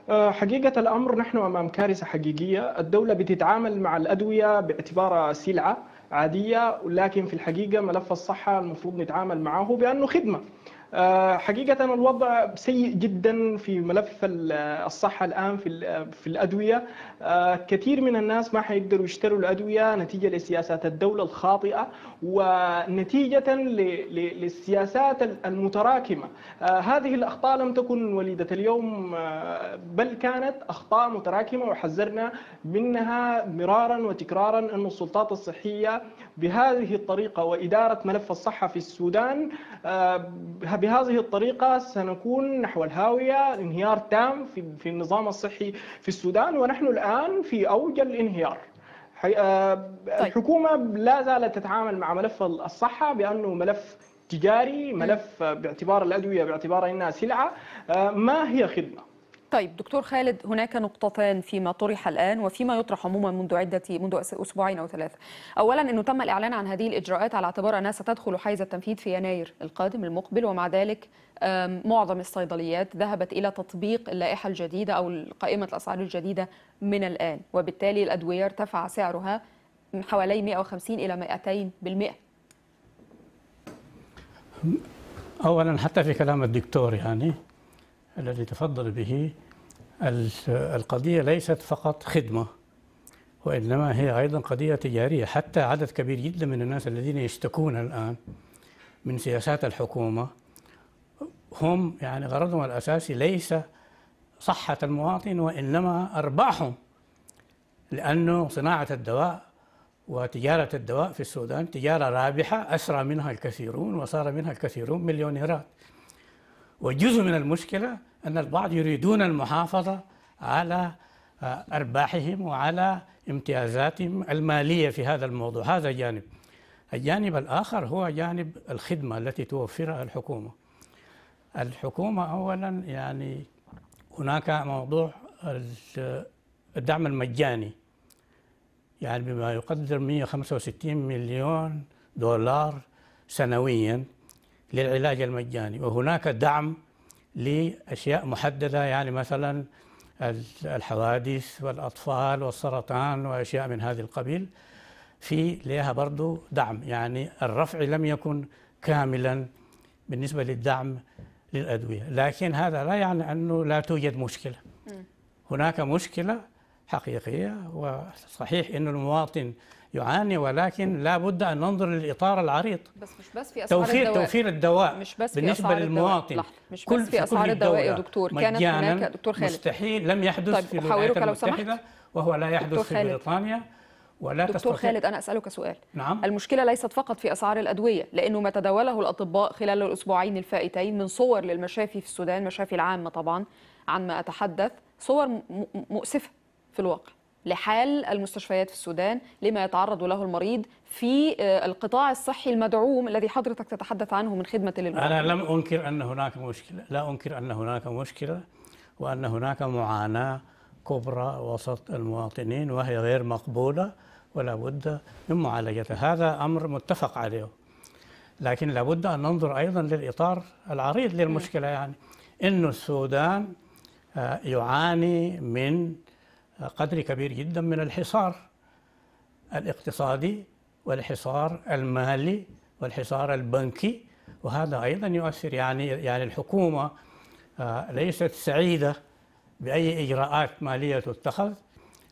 آه، حقيقة الأمر نحن أمام كارثة حقيقية الدولة بتتعامل مع الأدوية باعتبارها سلعة عادية ولكن في الحقيقة ملف الصحة المفروض نتعامل معه بأنه خدمة آه، حقيقة الوضع سيء جدا في ملف الصحة الآن في الأدوية آه، كثير من الناس ما حيقدروا يشتروا الادويه نتيجه لسياسات الدوله الخاطئه ونتيجه للسياسات المتراكمه آه، هذه الاخطاء لم تكن وليده اليوم آه، بل كانت اخطاء متراكمه وحذرنا منها مرارا وتكرارا ان السلطات الصحيه بهذه الطريقه واداره ملف الصحه في السودان بهذه الطريقه سنكون نحو الهاويه انهيار تام في النظام الصحي في السودان ونحن الان الآن في أوج الانهيار آه، طيب. الحكومة لا زالت تتعامل مع ملف الصحة بأنه ملف تجاري ملف باعتبار الأدوية باعتبار أنها سلعة آه، ما هي خدمة طيب دكتور خالد هناك نقطتان فيما طرح الآن وفيما يطرح عموما منذ عدة منذ أسبوعين أو ثلاثة أولا أنه تم الإعلان عن هذه الإجراءات على اعتبار أنها ستدخل حيز التنفيذ في يناير القادم المقبل ومع ذلك معظم الصيدليات ذهبت إلى تطبيق اللائحة الجديدة أو قائمة الأسعار الجديدة من الآن وبالتالي الأدوية ارتفع سعرها من حوالي 150 إلى 200% أولا حتى في كلام الدكتور يعني الذي تفضل به القضية ليست فقط خدمة وإنما هي أيضا قضية تجارية حتى عدد كبير جدا من الناس الذين يشتكون الآن من سياسات الحكومة هم يعني غرضهم الأساسي ليس صحة المواطن وإنما أرباحهم لأنه صناعة الدواء وتجارة الدواء في السودان تجارة رابحة أسرى منها الكثيرون وصار منها الكثيرون مليونيرات وجزء من المشكلة أن البعض يريدون المحافظة على آه، أرباحهم وعلى امتيازاتهم المالية في هذا الموضوع هذا جانب الجانب الآخر هو جانب الخدمة التي توفرها الحكومة الحكومة أولا يعني هناك موضوع الدعم المجاني يعني بما يقدر 165 مليون دولار سنويا للعلاج المجاني وهناك دعم لأشياء محددة يعني مثلا الحوادث والأطفال والسرطان وأشياء من هذا القبيل في لها برضو دعم يعني الرفع لم يكن كاملا بالنسبة للدعم للأدوية لكن هذا لا يعني أنه لا توجد مشكلة هناك مشكلة حقيقية وصحيح أن المواطن يعاني ولكن لا بد أن ننظر للإطار العريض بس مش بس في أسعار توفير الدواء توفير الدواء مش بس بالنسبة أسعار للمواطن الدواء. مش كل بس في أسعار الدواء يا دكتور كانت هناك دكتور خالد مستحيل لم يحدث طيب في الولايات المتحدة وهو لا يحدث في بريطانيا ولا دكتور تستطيع. خالد أنا أسألك سؤال نعم المشكلة ليست فقط في أسعار الأدوية لأنه ما تداوله الأطباء خلال الأسبوعين الفائتين من صور للمشافي في السودان مشافي العامة طبعا عن ما أتحدث صور مؤسفة في الواقع لحال المستشفيات في السودان لما يتعرض له المريض في آه، القطاع الصحي المدعوم الذي حضرتك تتحدث عنه من خدمة للمرأة أنا لم أنكر أن هناك مشكلة لا أنكر أن هناك مشكلة وأن هناك معاناة كبرى وسط المواطنين وهي غير مقبولة ولا بد من معالجتها هذا أمر متفق عليه لكن لابد أن ننظر أيضا للإطار العريض للمشكلة يعني أن السودان آه، يعاني من قدر كبير جدا من الحصار الاقتصادي والحصار المالي والحصار البنكي وهذا ايضا يؤثر يعني يعني الحكومه آه، ليست سعيده باي اجراءات ماليه تتخذ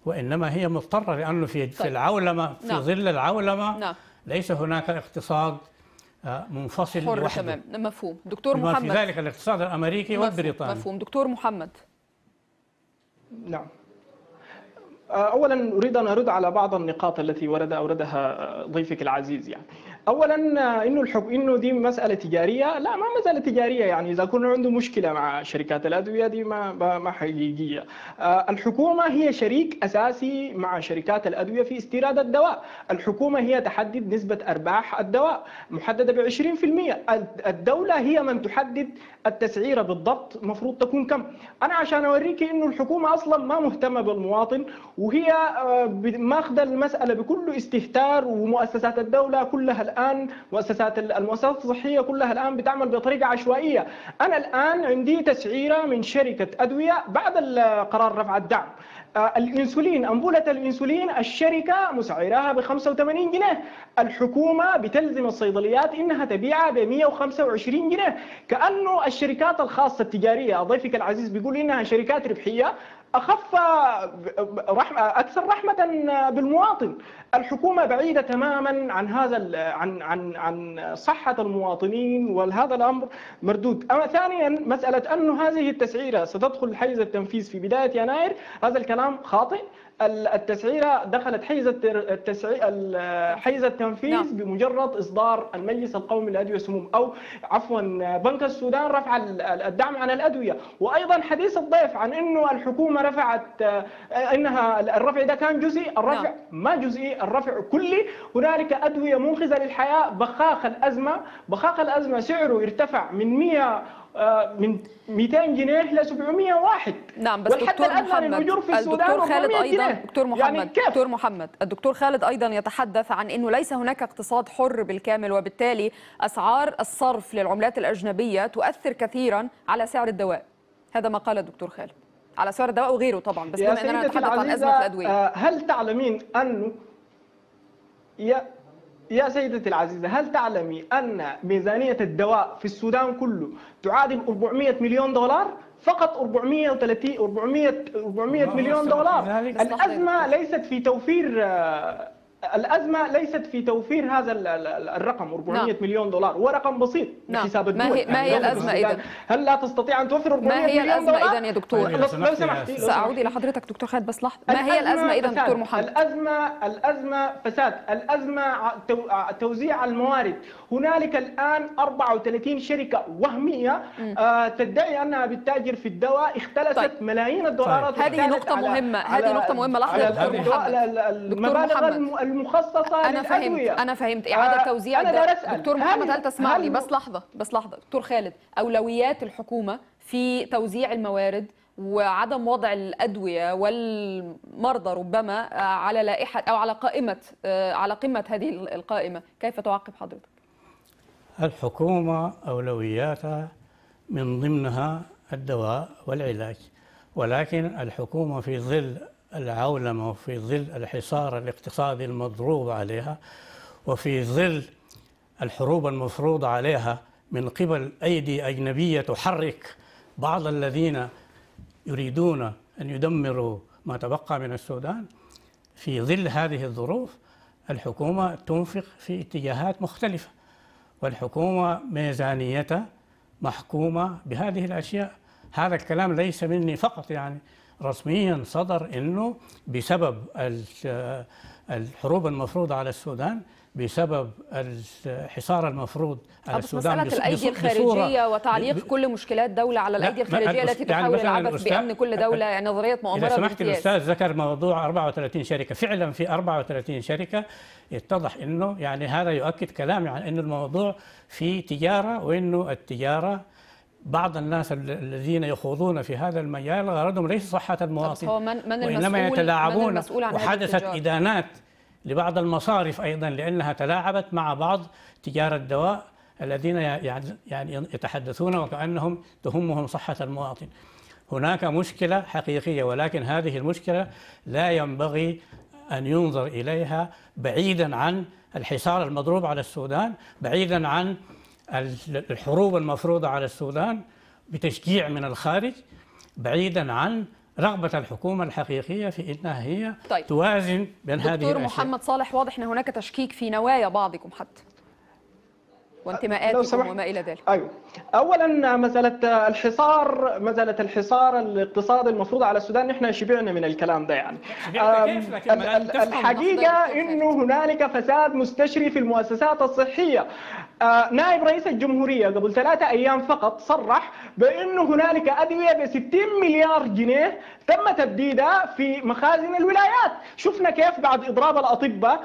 وانما هي مضطره لانه في في طيب. العولمه في نعم. ظل العولمه نعم. ليس هناك اقتصاد آه، منفصل حر لوحده تمام مفهوم دكتور محمد في ذلك الاقتصاد الامريكي مفهوم. والبريطاني مفهوم دكتور محمد نعم اولا اريد ان ارد على بعض النقاط التي ورد اوردها ضيفك العزيز يعني اولا آه، انه الحب انه دي مساله تجاريه لا ما مساله تجاريه يعني اذا كنا عنده مشكله مع شركات الادويه دي ما ما حقيقيه آه، الحكومه هي شريك اساسي مع شركات الادويه في استيراد الدواء الحكومه هي تحدد نسبه ارباح الدواء محدده ب 20% الدوله هي من تحدد التسعيره بالضبط المفروض تكون كم انا عشان اوريك انه الحكومه اصلا ما مهتمه بالمواطن وهي آه، ماخذه المساله بكل استهتار ومؤسسات الدوله كلها الان مؤسسات المؤسسات الصحيه كلها الان بتعمل بطريقه عشوائيه انا الان عندي تسعيره من شركه ادويه بعد قرار رفع الدعم آه، الانسولين انبوله الانسولين الشركه مسعراها ب 85 جنيه الحكومه بتلزم الصيدليات انها تبيعها ب 125 جنيه كانه الشركات الخاصه التجاريه ضيفك العزيز بيقول انها شركات ربحيه اخف رحمة اكثر رحمه بالمواطن الحكومه بعيده تماما عن هذا عن عن عن صحه المواطنين وهذا الامر مردود اما ثانيا مساله انه هذه التسعيره ستدخل حيز التنفيذ في بدايه يناير هذا الكلام خاطئ التسعيره دخلت حيز التسعير حيز التنفيذ نعم. بمجرد اصدار المجلس القومي للادويه والسموم او عفوا بنك السودان رفع الدعم عن الادويه وايضا حديث الضيف عن انه الحكومه رفعت آه، انها الرفع ده كان جزئي الرفع نعم. ما جزئي الرفع كلي هنالك ادويه منقذه للحياه بخاخ الازمه بخاخ الازمه سعره ارتفع من 100 آه، من 200 جنيه ل 700 واحد نعم بس دكتور يعني محمد في الدكتور خالد ايضا جنيه. دكتور يعني محمد يعني دكتور محمد الدكتور خالد ايضا يتحدث عن انه ليس هناك اقتصاد حر بالكامل وبالتالي اسعار الصرف للعملات الاجنبيه تؤثر كثيرا على سعر الدواء هذا ما قال الدكتور خالد على سعر الدواء وغيره طبعا بس بما اننا نتحدث عن ازمه الادويه آه، هل تعلمين انه يا سيدتي العزيزة هل تعلمي أن ميزانية الدواء في السودان كله تعادل 400 مليون دولار؟ فقط 430 400 400 مليون دولار الأزمة ليست في توفير آه، الازمه ليست في توفير هذا الرقم 400 نعم. مليون دولار هو رقم بسيط نعم. بحساب الدول ما هي, ما هي يعني الازمه اذا هل لا تستطيع ان توفر 400 مليون دولار ما هي الازمه اذا يا دكتور أيوة، لو سمحتي يعني. ساعود الى حضرتك دكتور خالد بس لحظه ما هي الازمه اذا دكتور محمد الازمه الازمه فساد الازمه توزيع الموارد هنالك الان 34 شركه وهميه آه تدعي انها بتاجر في الدواء اختلست طيب. ملايين الدولارات طيب. هذه نقطه مهمه هذه نقطه مهمه لحظه دكتور محمد دكتور محمد المخصصه أنا للادويه فهمت. انا فهمت اعاده آه توزيع أنا ده دكتور محمد هل تسمعني بس لحظه بس لحظه دكتور خالد اولويات الحكومه في توزيع الموارد وعدم وضع الادويه والمرضى ربما آه، على لائحه او على قائمه آه، على قمه هذه القائمه كيف تعقب حضرتك الحكومه اولوياتها من ضمنها الدواء والعلاج ولكن الحكومه في ظل العولمة وفي ظل الحصار الاقتصادي المضروب عليها وفي ظل الحروب المفروضة عليها من قبل أيدي أجنبية تحرك بعض الذين يريدون أن يدمروا ما تبقى من السودان في ظل هذه الظروف الحكومة تنفق في اتجاهات مختلفة والحكومة ميزانيتها محكومة بهذه الأشياء هذا الكلام ليس مني فقط يعني رسميا صدر انه بسبب الحروب المفروضه على السودان بسبب الحصار المفروض على السودان مسألة الأيدي الخارجية وتعليق كل مشكلات دولة على الأيدي الخارجية التي تحاول يعني العبث بأمن كل دولة يعني نظرية مؤامرة إذا سمحت الأستاذ ذكر موضوع 34 شركة فعلا في 34 شركة اتضح أنه يعني هذا يؤكد كلامي عن انه الموضوع في تجارة وأنه التجارة بعض الناس الذين يخوضون في هذا المجال غرضهم ليس صحة المواطن من من وإنما يتلاعبون من وحدثت إدانات لبعض المصارف أيضا لأنها تلاعبت مع بعض تجار الدواء الذين يعني-, يعني يتحدثون وكأنهم تهمهم صحة المواطن هناك مشكلة حقيقية ولكن هذه المشكلة لا ينبغي أن ينظر إليها بعيدا عن الحصار المضروب على السودان بعيدا عن الحروب المفروضة على السودان بتشجيع من الخارج بعيدا عن رغبة الحكومة الحقيقية في أنها هي طيب. توازن بين هذه دكتور محمد صالح واضح أن هناك تشكيك في نوايا بعضكم حتى وانتماءاتكم وما الى ذلك ايوه اولا مساله الحصار مساله الحصار الاقتصادي المفروض على السودان نحن شبعنا من الكلام ده يعني الحقيقه انه هنالك فساد مستشري في المؤسسات الصحيه آه، نائب رئيس الجمهورية قبل ثلاثة أيام فقط صرح بأنه هنالك أدوية ب 60 مليار جنيه تم تبديدها في مخازن الولايات شفنا كيف بعد إضراب الأطباء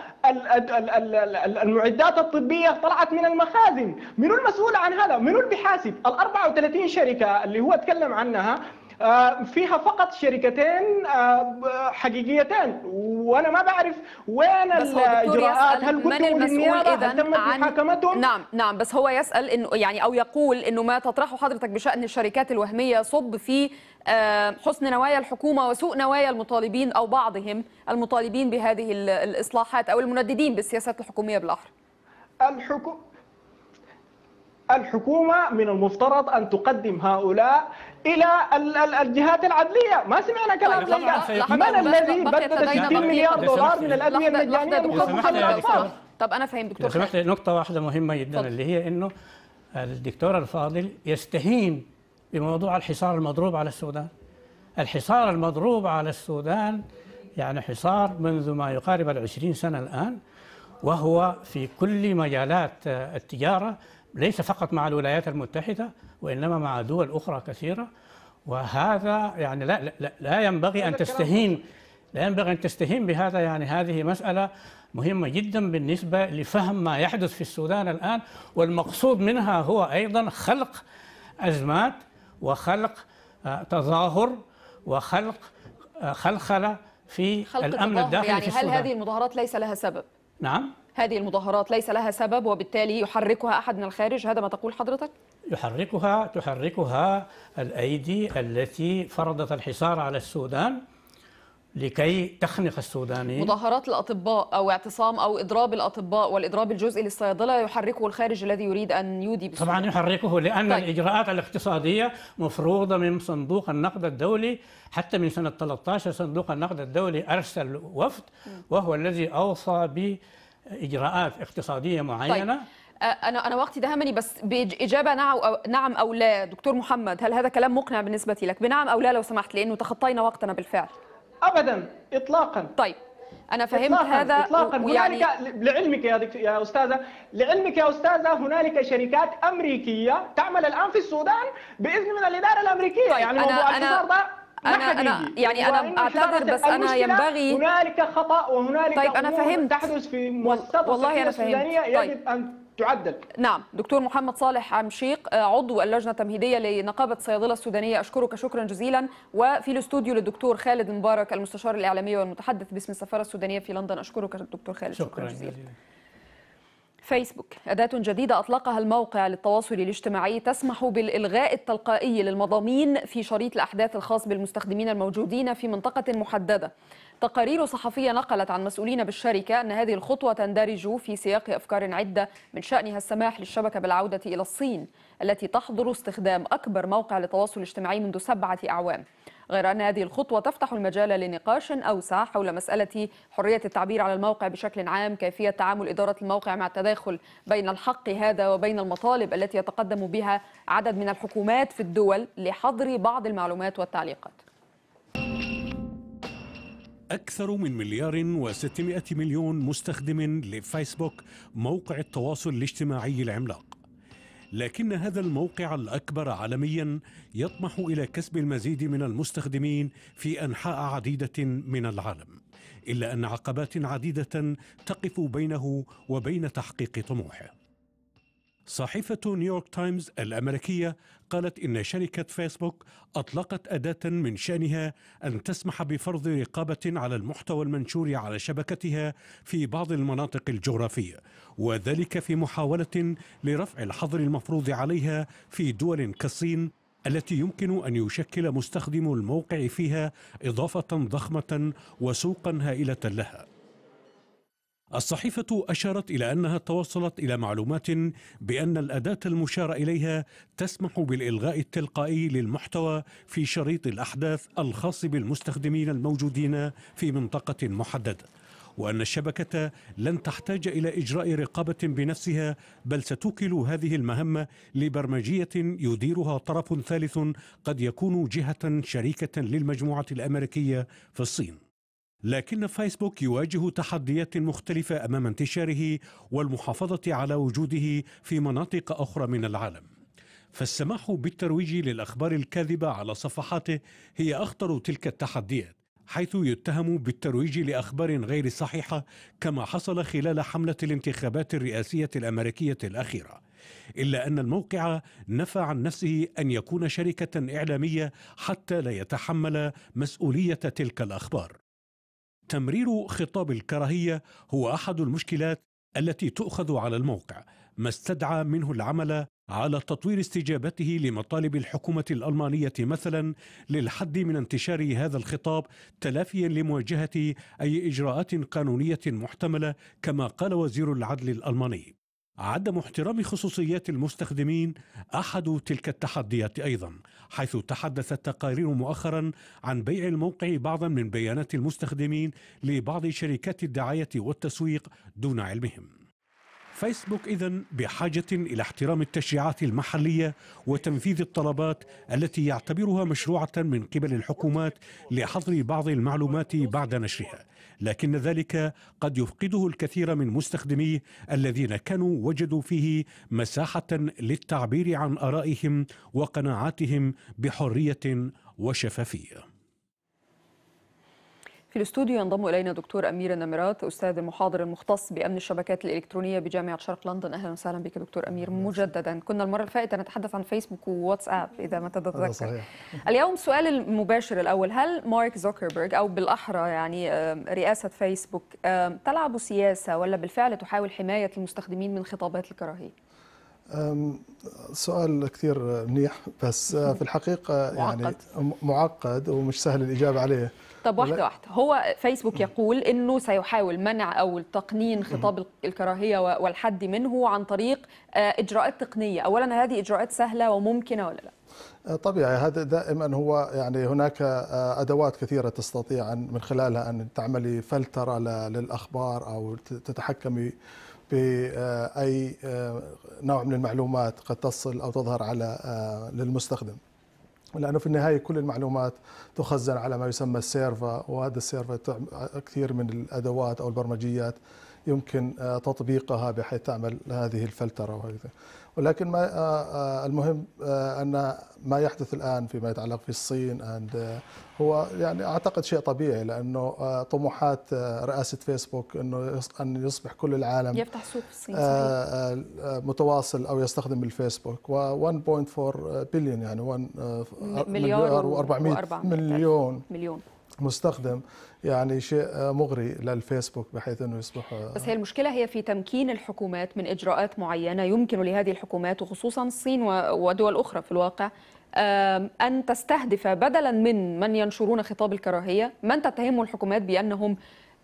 المعدات الطبية طلعت من المخازن منو المسؤول عن هذا؟ منو اللي بحاسب؟ ال 34 شركة اللي هو تكلم عنها آه، فيها فقط شركتين آه، حقيقيتين وانا ما بعرف وين الاجراءات هل من المسؤول اذا تمت عن... محاكمتهم نعم نعم بس هو يسال انه يعني او يقول انه ما تطرحه حضرتك بشان الشركات الوهميه صب في آه، حسن نوايا الحكومه وسوء نوايا المطالبين او بعضهم المطالبين بهذه الاصلاحات او المنددين بالسياسات الحكوميه بالاحرى الحكومه الحكومة من المفترض أن تقدم هؤلاء الى الجهات العدليه ما سمعنا كلام طيب لا من الذي بدد 60 مليار دولار من الادويه المجانيه مخصصه للاطفال طب انا فاهم دكتور سمحت نقطه واحده مهمه جدا اللي هي انه الدكتور الفاضل يستهين بموضوع الحصار المضروب على السودان الحصار المضروب على السودان يعني حصار منذ ما يقارب العشرين سنة الآن وهو في كل مجالات التجارة ليس فقط مع الولايات المتحدة وإنما مع دول أخرى كثيرة وهذا يعني لا, لا, لا ينبغي أن تستهين لا ينبغي أن تستهين بهذا يعني هذه مسألة مهمة جدا بالنسبة لفهم ما يحدث في السودان الآن والمقصود منها هو أيضا خلق أزمات وخلق آه، تظاهر وخلق آه، خلخلة في خلق الأمن الداخلي يعني في السودان هل هذه المظاهرات ليس لها سبب؟ نعم هذه المظاهرات ليس لها سبب وبالتالي يحركها أحد من الخارج هذا ما تقول حضرتك؟ يحركها تحركها الأيدي التي فرضت الحصار على السودان لكي تخنق السوداني مظاهرات الأطباء أو اعتصام أو إضراب الأطباء والإضراب الجزئي للصيادلة يحركه الخارج الذي يريد أن يودي بسودان. طبعا يحركه لأن طيب. الإجراءات الاقتصادية مفروضة من صندوق النقد الدولي حتى من سنة 13 صندوق النقد الدولي أرسل وفد وهو الذي أوصى ب إجراءات اقتصادية معينة طيب. انا انا وقتي دهمني بس باجابه نعم او لا دكتور محمد هل هذا كلام مقنع بالنسبه لك بنعم او لا لو سمحت لانه تخطينا وقتنا بالفعل ابدا اطلاقا طيب انا فهمت إطلاقاً هذا اطلاقا و... هنالك لعلمك يا دكتور يا استاذه لعلمك يا استاذه هنالك شركات امريكيه تعمل الان في السودان باذن من الاداره الامريكيه طيب يعني أنا موضوع أنا... ده انا انا يعني انا اعتذر بس انا ينبغي هنالك خطا وهنالك طيب انا فهمت تحدث في مؤسسه طيب السودانيه يجب ان تعدل نعم دكتور محمد صالح عمشيق آه، عضو اللجنه التمهيديه لنقابه الصيادله السودانيه اشكرك شكرا جزيلا وفي الاستوديو للدكتور خالد مبارك المستشار الاعلامي والمتحدث باسم السفاره السودانيه في لندن اشكرك دكتور خالد شكرا, شكرا جزيلا, جزيلا. فيسبوك أداة جديدة أطلقها الموقع للتواصل الاجتماعي تسمح بالإلغاء التلقائي للمضامين في شريط الأحداث الخاص بالمستخدمين الموجودين في منطقة محددة تقارير صحفية نقلت عن مسؤولين بالشركة أن هذه الخطوة تندرج في سياق أفكار عدة من شأنها السماح للشبكة بالعودة إلى الصين التي تحظر استخدام أكبر موقع للتواصل الاجتماعي منذ سبعة أعوام غير أن هذه الخطوة تفتح المجال لنقاش أوسع حول مسألة حرية التعبير على الموقع بشكل عام كيفية تعامل إدارة الموقع مع التداخل بين الحق هذا وبين المطالب التي يتقدم بها عدد من الحكومات في الدول لحظر بعض المعلومات والتعليقات أكثر من مليار وستمائة مليون مستخدم لفيسبوك موقع التواصل الاجتماعي العملاق لكن هذا الموقع الأكبر عالميا يطمح إلى كسب المزيد من المستخدمين في أنحاء عديدة من العالم إلا أن عقبات عديدة تقف بينه وبين تحقيق طموحه صحيفة نيويورك تايمز الأمريكية قالت إن شركة فيسبوك أطلقت أداة من شأنها أن تسمح بفرض رقابة على المحتوى المنشور على شبكتها في بعض المناطق الجغرافية وذلك في محاولة لرفع الحظر المفروض عليها في دول كالصين التي يمكن ان يشكل مستخدم الموقع فيها اضافه ضخمه وسوقا هائله لها الصحيفة أشارت إلى أنها توصلت إلى معلومات بأن الأداة المشار إليها تسمح بالإلغاء التلقائي للمحتوى في شريط الأحداث الخاص بالمستخدمين الموجودين في منطقة محددة وأن الشبكة لن تحتاج إلى إجراء رقابة بنفسها بل ستوكل هذه المهمة لبرمجية يديرها طرف ثالث قد يكون جهة شريكة للمجموعة الأمريكية في الصين لكن فيسبوك يواجه تحديات مختلفة أمام انتشاره والمحافظة على وجوده في مناطق أخرى من العالم فالسماح بالترويج للأخبار الكاذبة على صفحاته هي أخطر تلك التحديات حيث يتهم بالترويج لأخبار غير صحيحة كما حصل خلال حملة الانتخابات الرئاسية الأمريكية الأخيرة إلا أن الموقع نفى عن نفسه أن يكون شركة إعلامية حتى لا يتحمل مسؤولية تلك الأخبار تمرير خطاب الكراهيه هو احد المشكلات التي تؤخذ على الموقع ما استدعى منه العمل على تطوير استجابته لمطالب الحكومه الالمانيه مثلا للحد من انتشار هذا الخطاب تلافيا لمواجهه اي اجراءات قانونيه محتمله كما قال وزير العدل الالماني. عدم احترام خصوصيات المستخدمين احد تلك التحديات ايضا حيث تحدثت تقارير مؤخرا عن بيع الموقع بعضا من بيانات المستخدمين لبعض شركات الدعاية والتسويق دون علمهم فيسبوك إذا بحاجة إلى احترام التشريعات المحلية وتنفيذ الطلبات التي يعتبرها مشروعة من قبل الحكومات لحظر بعض المعلومات بعد نشرها لكن ذلك قد يفقده الكثير من مستخدميه الذين كانوا وجدوا فيه مساحة للتعبير عن آرائهم وقناعاتهم بحرية وشفافية في الاستوديو ينضم الينا دكتور امير النمرات استاذ المحاضر المختص بامن الشبكات الالكترونيه بجامعه شرق لندن اهلا وسهلا بك دكتور امير مجددا كنا المره اللي فاتت نتحدث عن فيسبوك وواتساب اذا ما تتذكر اليوم سؤال المباشر الاول هل مارك زوكربيرج او بالاحرى يعني رئاسه فيسبوك تلعب سياسه ولا بالفعل تحاول حمايه المستخدمين من خطابات الكراهيه سؤال كثير منيح بس آه، في الحقيقة يعني معقد ومش سهل الإجابة عليه طب واحده واحده هو فيسبوك يقول انه سيحاول منع او تقنين خطاب الكراهيه والحد منه عن طريق آه، اجراءات تقنيه اولا هذه اجراءات سهله وممكنه ولا لا آه، طبيعي هذا دائما هو يعني هناك آه، ادوات كثيره تستطيع ان من خلالها ان تعملي فلتره للاخبار او تتحكمي باي نوع من المعلومات قد تصل او تظهر على للمستخدم لانه في النهايه كل المعلومات تخزن على ما يسمى السيرفا وهذا السيرفا كثير من الادوات او البرمجيات يمكن آه، تطبيقها بحيث تعمل هذه الفلتره ولكن ما آه، آه، المهم آه، ان ما يحدث الان فيما يتعلق في الصين هو يعني اعتقد شيء طبيعي لانه طموحات رئاسه فيسبوك انه ان يصبح كل العالم يفتح سوق الصين متواصل او يستخدم الفيسبوك و1.4 بليون يعني 1 مليار و400 مليون, مليون. مستخدم يعني شيء مغري للفيسبوك بحيث انه يصبح آه، بس هي المشكله هي في تمكين الحكومات من اجراءات معينه يمكن لهذه الحكومات وخصوصا الصين ودول اخرى في الواقع أن تستهدف بدلا من من ينشرون خطاب الكراهية من تتهم الحكومات بأنهم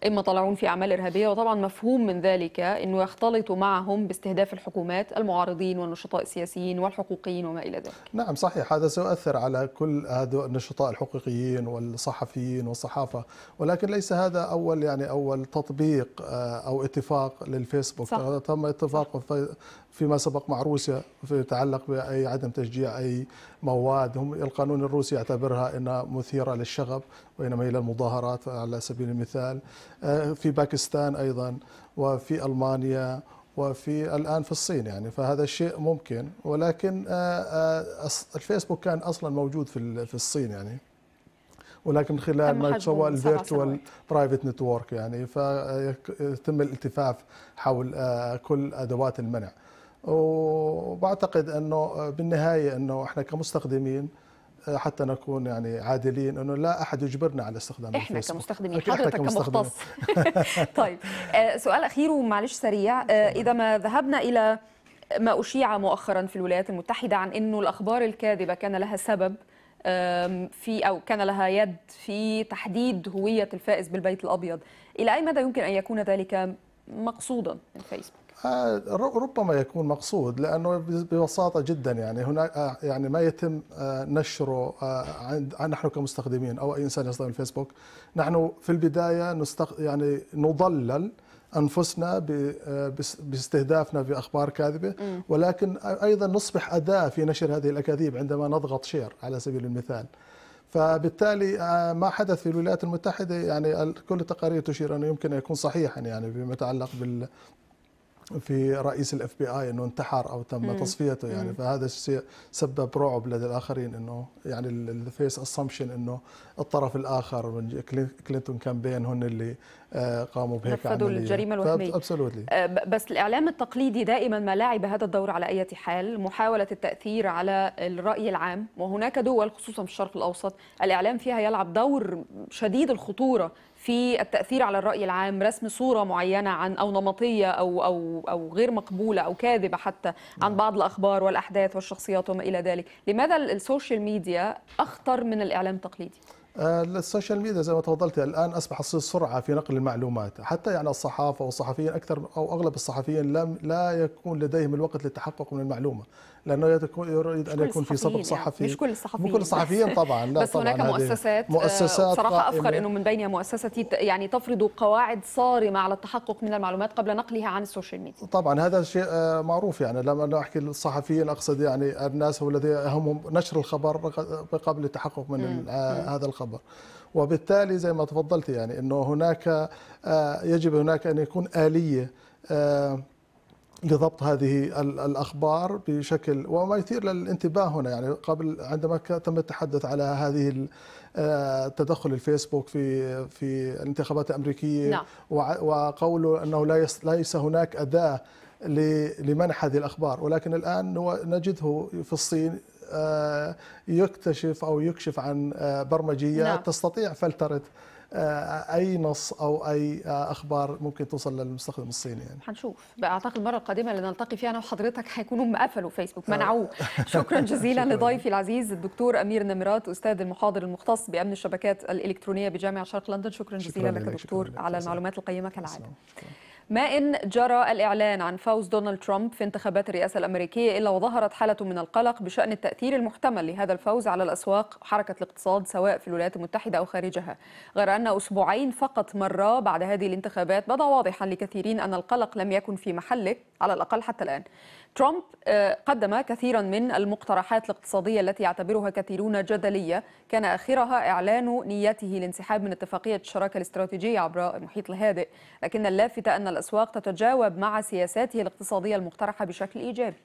إما طلعون في أعمال إرهابية وطبعا مفهوم من ذلك أنه يختلط معهم باستهداف الحكومات المعارضين والنشطاء السياسيين والحقوقيين وما إلى ذلك نعم صحيح هذا سيؤثر على كل هذا النشطاء الحقوقيين والصحفيين والصحافة ولكن ليس هذا أول يعني أول تطبيق آه، أو اتفاق للفيسبوك صح. تم اتفاق فيما سبق مع روسيا يتعلق باي عدم تشجيع اي مواد هم القانون الروسي يعتبرها انها مثيره للشغب وانما الى المظاهرات على سبيل المثال آه، في باكستان ايضا وفي المانيا وفي الان في الصين يعني فهذا الشيء ممكن ولكن آه، آه، الفيسبوك كان اصلا موجود في في الصين يعني ولكن خلال ما يسمى الفيرتوال برايفت نتورك يعني فيتم الالتفاف حول كل ادوات المنع وبعتقد انه بالنهايه انه احنا كمستخدمين آه، حتى نكون يعني عادلين انه لا احد يجبرنا على استخدام احنا الفيسبوك. كمستخدمين حضرتك كمختص طيب آه، سؤال اخير ومعلش سريع آه، اذا ما ذهبنا الى ما اشيع مؤخرا في الولايات المتحده عن انه الاخبار الكاذبه كان لها سبب في او كان لها يد في تحديد هويه الفائز بالبيت الابيض الى اي مدى يمكن ان يكون ذلك مقصودا من فيسبوك آه، ربما يكون مقصود لانه ببساطه جدا يعني هناك آه، يعني ما يتم آه، نشره عند نحن كمستخدمين او اي انسان يستخدم الفيسبوك نحن في البدايه نستخ يعني نضلل انفسنا باستهدافنا باخبار كاذبه ولكن ايضا نصبح اداه في نشر هذه الاكاذيب عندما نضغط شير على سبيل المثال فبالتالي ما حدث في الولايات المتحده يعني كل التقارير تشير انه يمكن ان يكون صحيحا يعني فيما يتعلق بال في رئيس الاف بي اي انه انتحر او تم تصفيته يعني فهذا الشيء سبب رعب لدى الاخرين انه يعني الفيس اسامبشن انه الطرف الاخر من كلينتون كامبين هن اللي آه، قاموا بهيك نفذوا الجريمه الوهميه ابسولوتلي آه، بس الاعلام التقليدي دائما ما لعب هذا الدور على اي حال محاوله التاثير على الراي العام وهناك دول خصوصا في الشرق الاوسط الاعلام فيها يلعب دور شديد الخطوره في التاثير على الراي العام رسم صوره معينه عن او نمطيه او او او غير مقبوله او كاذبه حتى عن نعم. بعض الاخبار والاحداث والشخصيات وما الى ذلك لماذا السوشيال ميديا اخطر من الاعلام التقليدي آه، السوشيال ميديا زي ما تفضلت الان اصبح سرعه في نقل المعلومات حتى يعني الصحافه والصحفيين اكثر او اغلب الصحفيين لم لا يكون لديهم الوقت للتحقق من المعلومه لانه يريد ان يكون في صدق صحفي يعني مش كل الصحفيين مش كل الصحفيين طبعا لا بس طبعا هناك مؤسسات آه، مؤسسات آه، صراحه افخر انه من بين مؤسستي يعني تفرض قواعد صارمه على التحقق من المعلومات قبل نقلها عن السوشيال ميديا طبعا هذا شيء آه، معروف يعني لما احكي الصحفيين اقصد يعني الناس الذين يهمهم نشر الخبر قبل التحقق من هذا الخبر وبالتالي زي ما تفضلت يعني انه هناك يجب هناك ان يكون اليه لضبط هذه الاخبار بشكل وما يثير للانتباه هنا يعني قبل عندما تم التحدث على هذه آه، تدخل الفيسبوك في في الانتخابات الامريكيه نعم. وقوله انه ليس هناك اداه لمنح هذه الاخبار ولكن الان نجده في الصين آه، يكتشف او يكشف عن آه، برمجيات نعم. تستطيع فلتره آه، اي نص او اي آه، اخبار ممكن توصل للمستخدم الصيني يعني هنشوف بقى اعتقد المره القادمه اللي نلتقي فيها انا وحضرتك هيكونوا مقفلوا فيسبوك آه. منعوه شكرا جزيلا لضيفي العزيز الدكتور امير نمرات استاذ المحاضر المختص بامن الشبكات الالكترونيه بجامعه شرق لندن شكرا, شكرا جزيلا لك دكتور على المعلومات القيمه كالعاده ما إن جرى الإعلان عن فوز دونالد ترامب في انتخابات الرئاسة الأمريكية إلا وظهرت حالة من القلق بشأن التأثير المحتمل لهذا الفوز على الأسواق حركة الاقتصاد سواء في الولايات المتحدة أو خارجها غير أن أسبوعين فقط مرة بعد هذه الانتخابات بدا واضحا لكثيرين أن القلق لم يكن في محله على الأقل حتى الآن ترامب آه، قدم كثيرا من المقترحات الاقتصادية التي يعتبرها كثيرون جدلية كان آخرها إعلان نيته للانسحاب من اتفاقية الشراكة الاستراتيجية عبر المحيط الهادئ لكن اللافت أن الأسواق تتجاوب مع سياساته الاقتصادية المقترحة بشكل إيجابي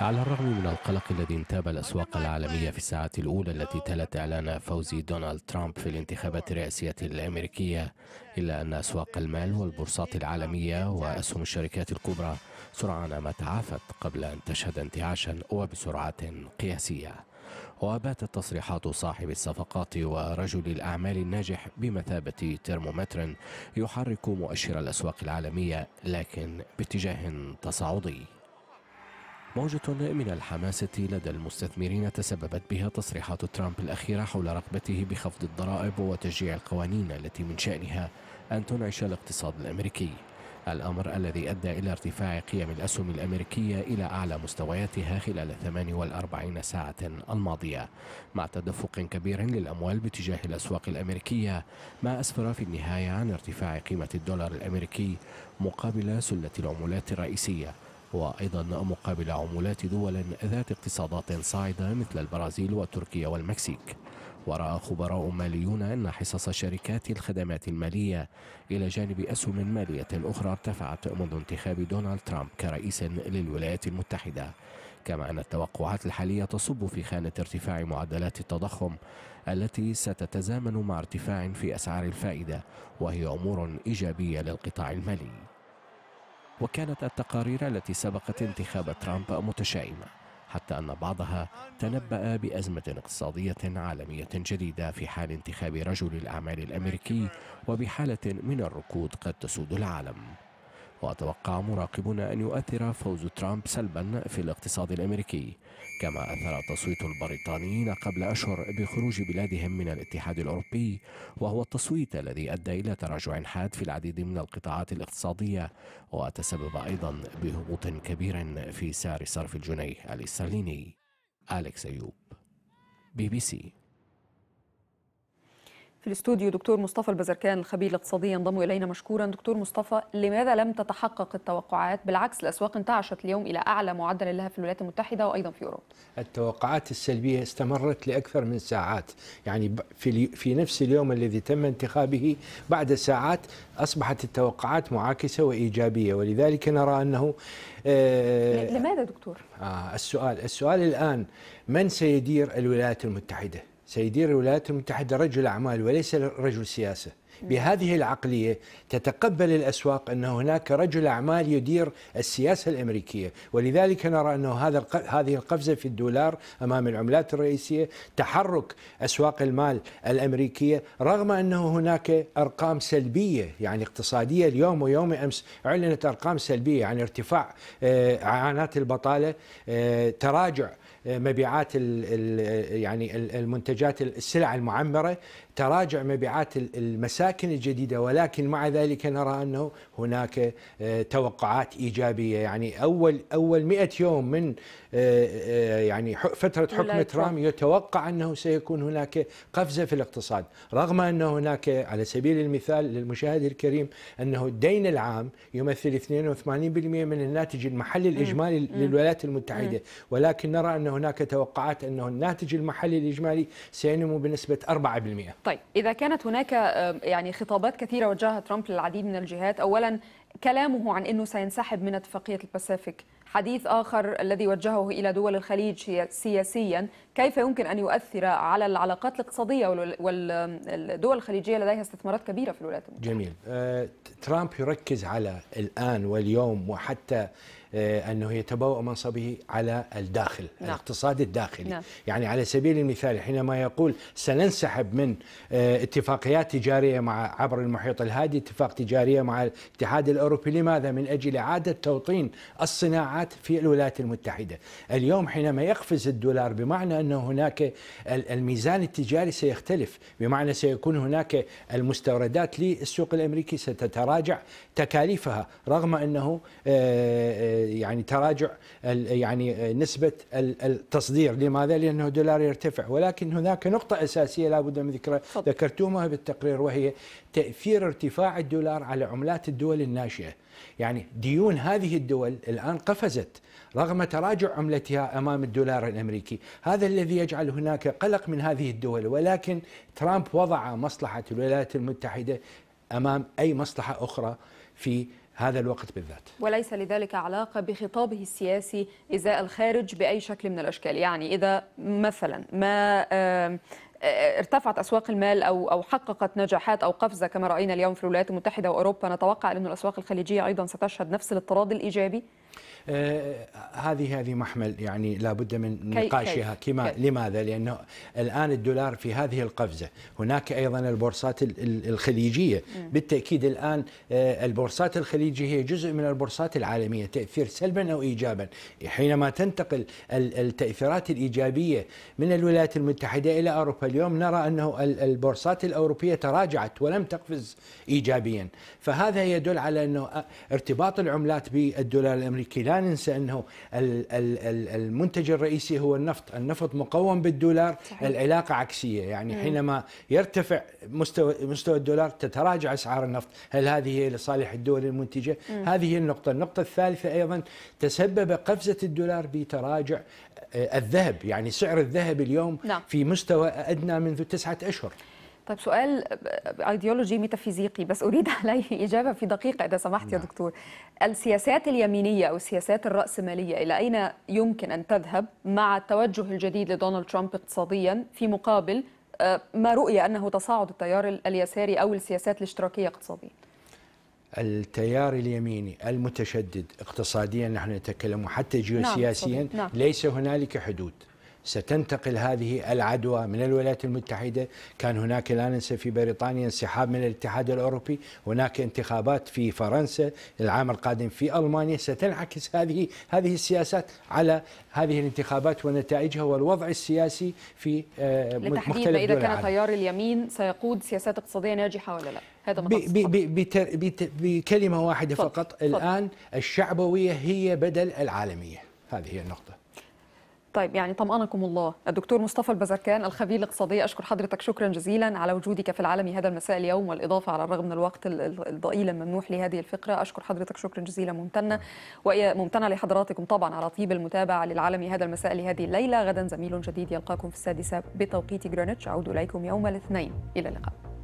على الرغم من القلق الذي انتاب الأسواق العالمية في الساعات الأولى التي تلت إعلان فوز دونالد ترامب في الانتخابات الرئاسية الأمريكية إلا أن أسواق المال والبورصات العالمية وأسهم الشركات الكبرى سرعان ما تعافت قبل أن تشهد انتعاشا وبسرعة قياسية وباتت تصريحات صاحب الصفقات ورجل الأعمال الناجح بمثابة ترمومتر يحرك مؤشر الأسواق العالمية لكن باتجاه تصاعدي موجة من الحماسة لدى المستثمرين تسببت بها تصريحات ترامب الأخيرة حول رغبته بخفض الضرائب وتشجيع القوانين التي من شأنها أن تنعش الاقتصاد الأمريكي الأمر الذي أدى إلى ارتفاع قيم الأسهم الأمريكية إلى أعلى مستوياتها خلال 48 ساعة الماضية مع تدفق كبير للأموال باتجاه الأسواق الأمريكية ما أسفر في النهاية عن ارتفاع قيمة الدولار الأمريكي مقابل سلة العملات الرئيسية وأيضا مقابل عمولات دول ذات اقتصادات صاعدة مثل البرازيل وتركيا والمكسيك ورأى خبراء ماليون أن حصص شركات الخدمات المالية إلى جانب أسهم مالية أخرى ارتفعت منذ انتخاب دونالد ترامب كرئيس للولايات المتحدة كما أن التوقعات الحالية تصب في خانة ارتفاع معدلات التضخم التي ستتزامن مع ارتفاع في أسعار الفائدة وهي أمور إيجابية للقطاع المالي وكانت التقارير التي سبقت انتخاب ترامب متشائمة حتى أن بعضها تنبأ بأزمة اقتصادية عالمية جديدة في حال انتخاب رجل الأعمال الأمريكي وبحالة من الركود قد تسود العالم وأتوقع مراقبون أن يؤثر فوز ترامب سلبا في الاقتصاد الأمريكي كما أثر تصويت البريطانيين قبل أشهر بخروج بلادهم من الاتحاد الأوروبي وهو التصويت الذي أدى إلى تراجع حاد في العديد من القطاعات الاقتصادية وتسبب أيضا بهبوط كبير في سعر صرف الجنيه الاسترليني أليكس أيوب بي بي سي في الاستوديو دكتور مصطفى البزركان الخبير الاقتصادي ينضم الينا مشكورا دكتور مصطفى لماذا لم تتحقق التوقعات بالعكس الاسواق انتعشت اليوم الى اعلى معدل لها في الولايات المتحده وايضا في اوروبا التوقعات السلبيه استمرت لاكثر من ساعات يعني في في نفس اليوم الذي تم انتخابه بعد ساعات اصبحت التوقعات معاكسه وايجابيه ولذلك نرى انه آه، لماذا دكتور آه السؤال السؤال الان من سيدير الولايات المتحده سيدير الولايات المتحدة رجل أعمال وليس رجل سياسة بهذه العقلية تتقبل الأسواق أن هناك رجل أعمال يدير السياسة الأمريكية ولذلك نرى أن هذا هذه القفزة في الدولار أمام العملات الرئيسية تحرك أسواق المال الأمريكية رغم أنه هناك أرقام سلبية يعني اقتصادية اليوم ويوم أمس أعلنت أرقام سلبية عن ارتفاع آه، عانات البطالة آه، تراجع مبيعات يعني المنتجات السلع المعمره تراجع مبيعات المساكن الجديده ولكن مع ذلك نرى انه هناك آه، توقعات ايجابيه يعني اول اول 100 يوم من آه، آه، يعني فتره حكم ترامب يتوقع انه سيكون هناك قفزه في الاقتصاد رغم ان هناك على سبيل المثال للمشاهد الكريم انه الدين العام يمثل 82% من الناتج المحلي الاجمالي للولايات المتحده ولكن نرى ان هناك توقعات انه الناتج المحلي الاجمالي سينمو بنسبه 4% طيب إذا كانت هناك يعني خطابات كثيرة وجهها ترامب للعديد من الجهات أولا كلامه عن أنه سينسحب من اتفاقية الباسيفيك حديث آخر الذي وجهه إلى دول الخليج سياسيا كيف يمكن أن يؤثر على العلاقات الاقتصادية والدول الخليجية لديها استثمارات كبيرة في الولايات المتحدة جميل آه، ترامب يركز على الآن واليوم وحتى آه، أنه يتبوأ منصبه على الداخل نعم. الاقتصاد الداخلي نعم. يعني على سبيل المثال حينما يقول سننسحب من آه، اتفاقيات تجارية مع عبر المحيط الهادي اتفاق تجارية مع الاتحاد الأوروبي لماذا؟ من أجل إعادة توطين الصناعات في الولايات المتحدة اليوم حينما يقفز الدولار بمعنى أن هناك الميزان التجاري سيختلف بمعنى سيكون هناك المستوردات للسوق الأمريكي ستتراجع تكاليفها رغم أنه آه، يعني تراجع يعني نسبه التصدير، لماذا؟ لانه الدولار يرتفع، ولكن هناك نقطه اساسيه لابد من ذكرها ذكرتموها بالتقرير وهي تاثير ارتفاع الدولار على عملات الدول الناشئه. يعني ديون هذه الدول الان قفزت رغم تراجع عملتها امام الدولار الامريكي، هذا الذي يجعل هناك قلق من هذه الدول ولكن ترامب وضع مصلحه الولايات المتحده امام اي مصلحه اخرى في هذا الوقت بالذات وليس لذلك علاقة بخطابه السياسي إزاء الخارج بأي شكل من الأشكال يعني إذا مثلا ما ارتفعت اسواق المال او او حققت نجاحات او قفزه كما راينا اليوم في الولايات المتحده واوروبا نتوقع ان الاسواق الخليجيه ايضا ستشهد نفس الاضطراد الايجابي آه، هذه هذه محمل يعني لابد من نقاشها كما لماذا لانه الان الدولار في هذه القفزه هناك ايضا البورصات الخليجيه بالتاكيد الان آه، البورصات الخليجيه هي جزء من البورصات العالميه تاثير سلبا او ايجابا حينما تنتقل التاثيرات الايجابيه من الولايات المتحده الى اوروبا اليوم نرى انه البورصات الاوروبيه تراجعت ولم تقفز ايجابيا فهذا يدل على انه آه، ارتباط العملات بالدولار الامريكي لا لا ننسى انه المنتج الرئيسي هو النفط، النفط مقوم بالدولار، صحيح. العلاقه عكسيه، يعني مم. حينما يرتفع مستوى مستوى الدولار تتراجع اسعار النفط، هل هذه هي لصالح الدول المنتجه؟ مم. هذه هي النقطه، النقطه الثالثه ايضا تسبب قفزه الدولار بتراجع آه، الذهب، يعني سعر الذهب اليوم نعم. في مستوى ادنى منذ تسعه اشهر. طيب سؤال ايديولوجي ميتافيزيقي بس اريد عليه اجابه في دقيقه اذا سمحت يا نعم. دكتور السياسات اليمينيه او السياسات الراسماليه الى اين يمكن ان تذهب مع التوجه الجديد لدونالد ترامب اقتصاديا في مقابل آه، ما رؤي انه تصاعد التيار اليساري او السياسات الاشتراكيه اقتصاديا التيار اليميني المتشدد اقتصاديا نحن نتكلم حتى نعم، جيوسياسيا نعم ليس هنالك حدود ستنتقل هذه العدوى من الولايات المتحدة كان هناك لا ننسى في بريطانيا انسحاب من الاتحاد الأوروبي هناك انتخابات في فرنسا العام القادم في ألمانيا ستنعكس هذه هذه السياسات على هذه الانتخابات ونتائجها والوضع السياسي في آه، مختلف لتحديد إذا كان تيار اليمين سيقود سياسات اقتصادية ناجحة ولا لا هذا بكلمة واحدة فقط, فقط الآن الشعبوية هي بدل العالمية هذه هي النقطة طيب يعني طمأنكم الله الدكتور مصطفى البزركان الخبير الاقتصادي أشكر حضرتك شكرا جزيلا على وجودك في العالم هذا المساء اليوم والإضافة على الرغم من الوقت الضئيل الممنوح لهذه الفقرة أشكر حضرتك شكرا جزيلا ممتنة وممتنة لحضراتكم طبعا على طيب المتابعة للعالم هذا المساء لهذه الليلة غدا زميل جديد يلقاكم في السادسة بتوقيت جرينتش أعود إليكم يوم الاثنين إلى اللقاء